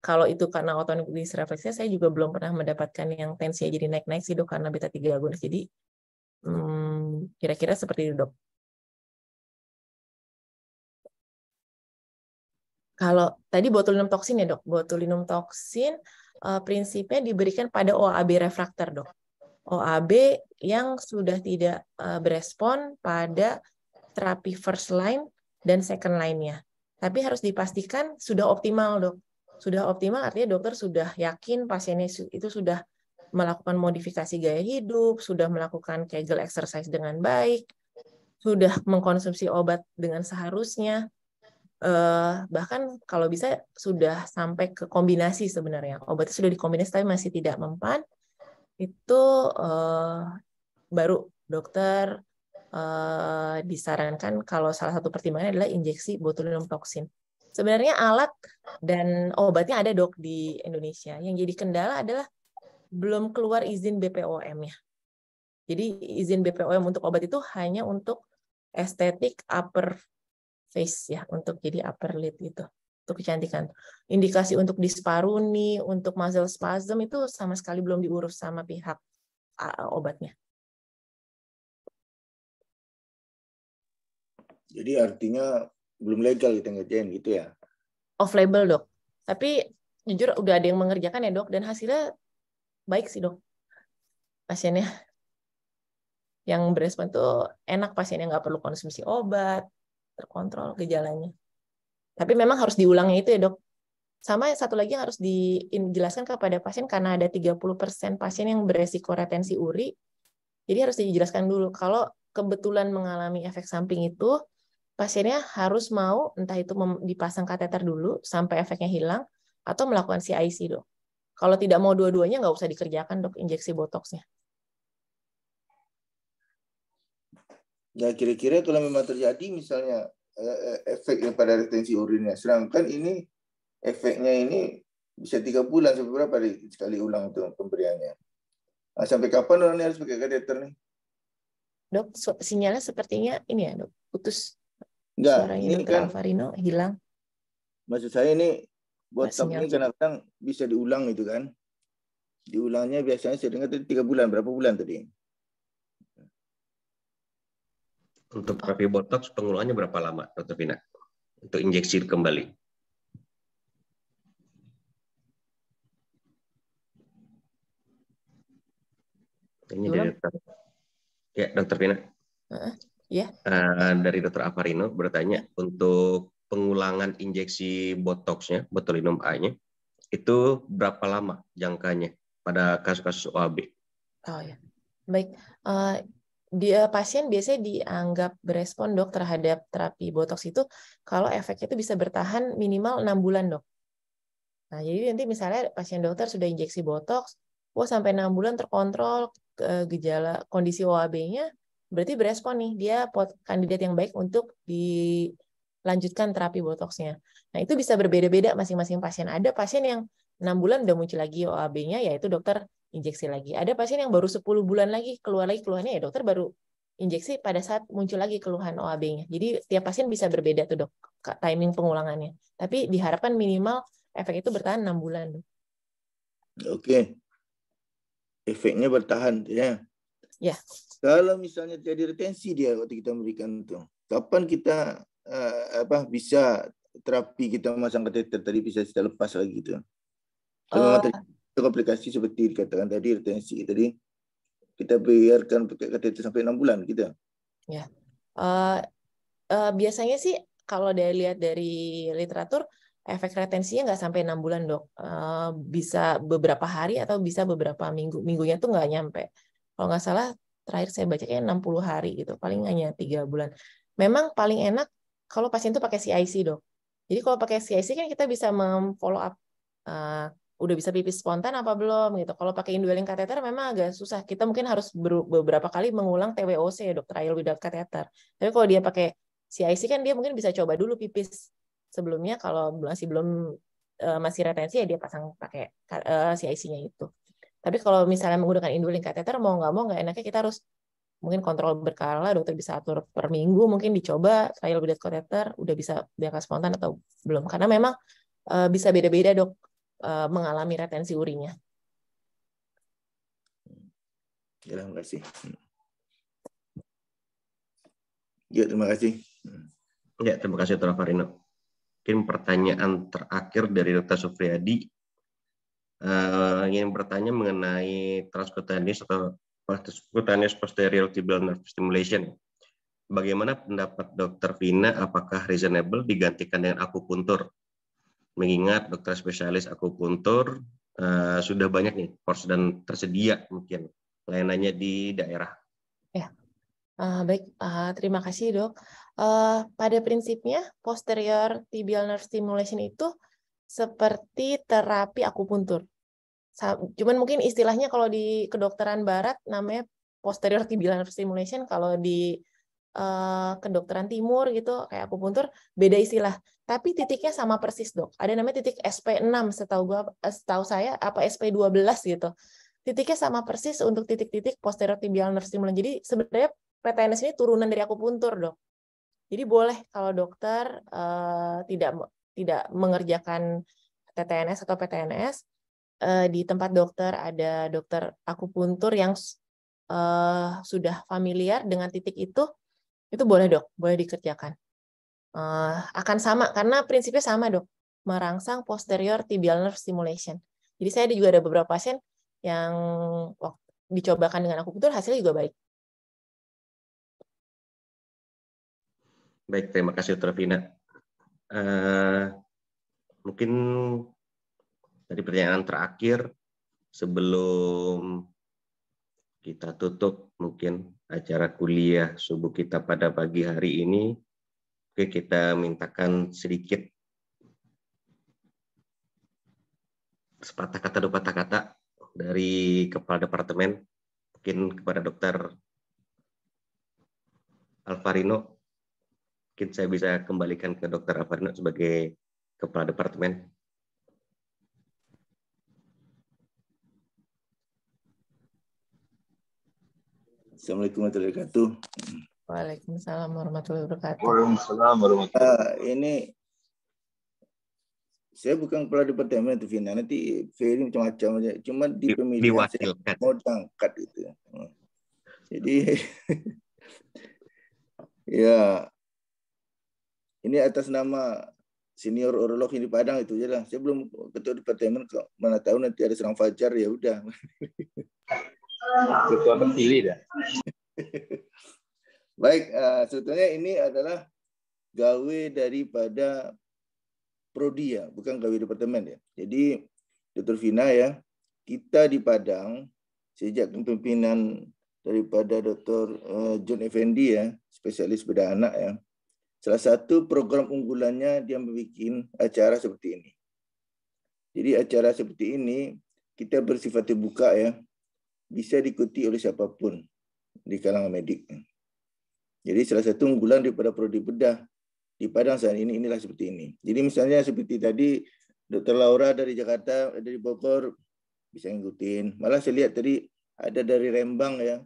kalau itu karena autonomic dysreflexia saya juga belum pernah mendapatkan yang tensinya jadi naik-naik sih dok karena beta 3 agonis. Jadi hmm, kira-kira hmm, seperti itu dok. Kalau tadi botulinum toksin ya dok, botulinum toksin uh, prinsipnya diberikan pada OAB refraktor dok. OAB yang sudah tidak uh, berespon pada terapi first line dan second line-nya. Tapi harus dipastikan sudah optimal dok. Sudah optimal artinya dokter sudah yakin pasiennya itu sudah melakukan modifikasi gaya hidup, sudah melakukan Kegel exercise dengan baik, sudah mengkonsumsi obat dengan seharusnya, uh, bahkan kalau bisa sudah sampai ke kombinasi sebenarnya obatnya sudah dikombinasi tapi masih tidak mempan itu uh, baru dokter uh, disarankan kalau salah satu pertimbangan adalah injeksi botulinum toksin sebenarnya alat dan obatnya ada dok di Indonesia yang jadi kendala adalah belum keluar izin BPOM-nya jadi izin BPOM untuk obat itu hanya untuk estetik upper face ya untuk jadi upper lip itu untuk kecantikan. Indikasi untuk disparuni, untuk muscle spasm itu sama sekali belum diurus sama pihak obatnya. Jadi artinya belum legal kita ngerjain gitu ya? Off label dok. Tapi jujur udah ada yang mengerjakan ya dok dan hasilnya baik sih dok pasiennya yang berespon tuh enak pasiennya nggak perlu konsumsi obat terkontrol gejalanya. Tapi memang harus diulangnya itu ya dok. Sama satu lagi yang harus dijelaskan kepada pasien karena ada 30% pasien yang beresiko retensi uri. Jadi harus dijelaskan dulu kalau kebetulan mengalami efek samping itu pasiennya harus mau entah itu dipasang kateter dulu sampai efeknya hilang atau melakukan CIC dok. Kalau tidak mau dua-duanya nggak usah dikerjakan dok injeksi botoksnya. Ya kira-kira kalau memang terjadi misalnya eh, eh, efek pada retensi urinnya. Sedangkan ini efeknya ini bisa tiga bulan sampai berapa sekali ulang untuk pemberiannya. Nah, sampai kapan orang ini harus pakai kateter nih? Dok, sinyalnya sepertinya ini ya, Dok, putus. Enggak, Suaranya ini kan Alvarino hilang. Maksud saya ini buat kamu ini kadang-kadang bisa diulang itu kan. Diulangnya biasanya saya dengar tadi tiga bulan, berapa bulan tadi? Untuk terapi oh. botox pengulangannya berapa lama, Dokter Vina? Untuk injeksi kembali. Ini dari dokter. Ya, dokter Vina. Uh, ya. Yeah. Uh, dari dokter Aparino bertanya untuk pengulangan injeksi botoxnya, botulinum A-nya, itu berapa lama jangkanya pada kasus-kasus OAB? Oh ya, baik. Uh, dia pasien biasanya dianggap berespon dok terhadap terapi botox itu kalau efeknya itu bisa bertahan minimal enam bulan dok. Nah jadi nanti misalnya pasien dokter sudah injeksi botox, wah sampai enam bulan terkontrol gejala kondisi OAB-nya, berarti berespon nih dia pot kandidat yang baik untuk dilanjutkan terapi botoxnya. Nah itu bisa berbeda-beda masing-masing pasien. Ada pasien yang enam bulan udah muncul lagi OAB-nya, yaitu dokter injeksi lagi. Ada pasien yang baru 10 bulan lagi keluar lagi keluhannya ya dokter baru injeksi pada saat muncul lagi keluhan OAB-nya. Jadi tiap pasien bisa berbeda tuh dok timing pengulangannya. Tapi diharapkan minimal efek itu bertahan enam bulan. Dok. Oke, efeknya bertahan ya. Ya. Kalau misalnya terjadi retensi dia waktu kita memberikan tuh, kapan kita uh, apa bisa terapi kita memasang kateter tadi bisa kita lepas lagi tuh oh. Kalau komplikasi seperti dikatakan tadi retensi tadi kita biarkan kata itu sampai enam bulan kita. Gitu. Ya, uh, uh, biasanya sih kalau dia lihat dari literatur efek retensinya nggak sampai enam bulan dok, uh, bisa beberapa hari atau bisa beberapa minggu minggunya tuh nggak nyampe. Kalau nggak salah terakhir saya bacanya puluh hari gitu, paling hanya tiga bulan. Memang paling enak kalau pasien itu pakai CIC dok. Jadi kalau pakai CIC kan kita bisa memfollow up uh, udah bisa pipis spontan apa belum gitu. Kalau pakai indwelling catheter memang agak susah. Kita mungkin harus beberapa kali mengulang TWOC ya, dokter trial without catheter. Tapi kalau dia pakai CIC kan dia mungkin bisa coba dulu pipis sebelumnya kalau masih belum eh, masih retensi ya dia pasang pakai uh, eh, CIC-nya itu. Tapi kalau misalnya menggunakan indwelling catheter mau nggak mau nggak enaknya kita harus mungkin kontrol berkala dokter bisa atur per minggu mungkin dicoba trial without catheter udah bisa diangkat spontan atau belum karena memang eh, bisa beda-beda dok Eh, mengalami retensi urinnya. Hmm. Ya, terima kasih. Hmm. Ya, terima kasih. Ya, terima kasih Dr. Farina. Mungkin pertanyaan terakhir dari Dr. Sofriadi uh, eh, yang bertanya mengenai transkutanis atau transkutanis posterior tibial nerve stimulation. Bagaimana pendapat Dr. Vina? Apakah reasonable digantikan dengan akupuntur? mengingat dokter spesialis akupuntur uh, sudah banyak nih course dan tersedia mungkin layanannya di daerah. Ya. Uh, baik, uh, terima kasih dok. Uh, pada prinsipnya posterior tibial nerve stimulation itu seperti terapi akupuntur. Cuman mungkin istilahnya kalau di kedokteran barat namanya posterior tibial nerve stimulation, kalau di uh, kedokteran timur gitu kayak aku akupuntur beda istilah tapi titiknya sama persis dok ada namanya titik SP6 setahu gua eh, setahu saya apa SP12 gitu titiknya sama persis untuk titik-titik posterior tibial nerve stimulan jadi sebenarnya PTNS ini turunan dari aku akupuntur dok jadi boleh kalau dokter uh, tidak tidak mengerjakan TTNS atau PTNS uh, di tempat dokter ada dokter aku akupuntur yang uh, sudah familiar dengan titik itu itu boleh dok, boleh dikerjakan. Uh, akan sama, karena prinsipnya sama dok, merangsang posterior tibial nerve stimulation. Jadi saya juga ada beberapa pasien yang waktu dicobakan dengan aku betul hasilnya juga baik. Baik, terima kasih Dr. Vina. Uh, mungkin dari pertanyaan terakhir sebelum kita tutup mungkin acara kuliah subuh kita pada pagi hari ini. Oke, kita mintakan sedikit sepatah kata dua patah kata dari kepala departemen mungkin kepada dokter Alvarino mungkin saya bisa kembalikan ke dokter Alvarino sebagai kepala departemen Assalamualaikum warahmatullahi wabarakatuh. Waalaikumsalam warahmatullahi wabarakatuh. Waalaikumsalam warahmatullahi wabarakatuh. Eh, uh, ini saya bukan kepala departemen itu Vina nanti Ferry macam-macam aja cuma di pemilihan saya mau diangkat itu jadi ya ini atas nama senior urolog ini Padang itu aja lah saya belum ketua departemen kok mana tahu nanti ada serang fajar ya udah ketua terpilih dah. Baik, uh, sebetulnya ini adalah gawe daripada prodi ya, bukan gawe departemen ya. Jadi Dr. Vina ya, kita di Padang sejak kepemimpinan daripada Dr. Eh, John Effendi ya, spesialis bedah anak ya. Salah satu program unggulannya dia membuat acara seperti ini. Jadi acara seperti ini kita bersifat terbuka ya bisa diikuti oleh siapapun di kalangan medik. Jadi salah satu unggulan daripada prodi bedah di Padang saat ini inilah seperti ini. Jadi misalnya seperti tadi Dr. Laura dari Jakarta, dari Bogor bisa ngikutin. Malah saya lihat tadi ada dari Rembang ya.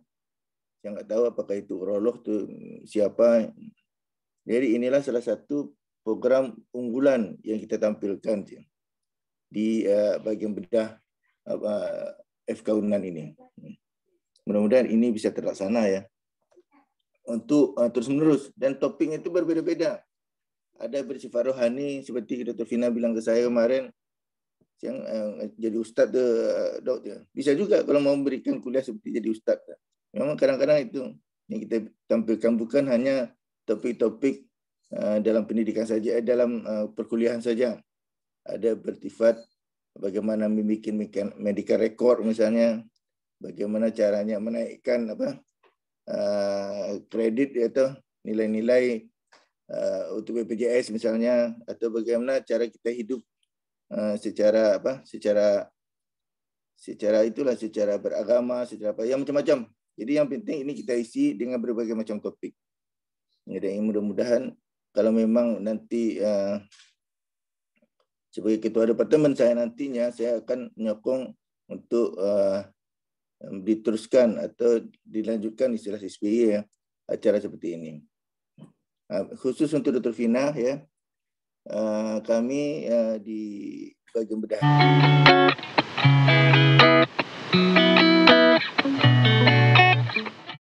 Saya nggak tahu apakah itu urolog tuh siapa. Jadi inilah salah satu program unggulan yang kita tampilkan di eh, bagian bedah FKUNAN ini. Hmm. Mudah-mudahan ini bisa terlaksana ya. Untuk uh, terus-menerus. Dan topiknya itu berbeda-beda. Ada bersifat rohani seperti Dr. Fina bilang ke saya kemarin, yang uh, jadi ustaz tu uh, Bisa juga kalau mau memberikan kuliah seperti jadi ustaz. Memang kadang-kadang itu yang kita tampilkan bukan hanya topik-topik uh, dalam pendidikan saja, eh, dalam uh, perkuliahan saja. Ada bertifat bagaimana membuat medical record misalnya, bagaimana caranya menaikkan apa uh, kredit atau nilai-nilai uh, untuk BPJS misalnya atau bagaimana cara kita hidup uh, secara apa secara secara itulah secara beragama secara apa yang macam-macam jadi yang penting ini kita isi dengan berbagai macam topik jadi mudah-mudahan kalau memang nanti uh, sebagai ketua departemen saya nantinya saya akan menyokong untuk uh, diteruskan atau dilanjutkan istilah SBY ya acara seperti ini. Uh, khusus untuk Dr. fina ya uh, kami uh, di bagian bedah.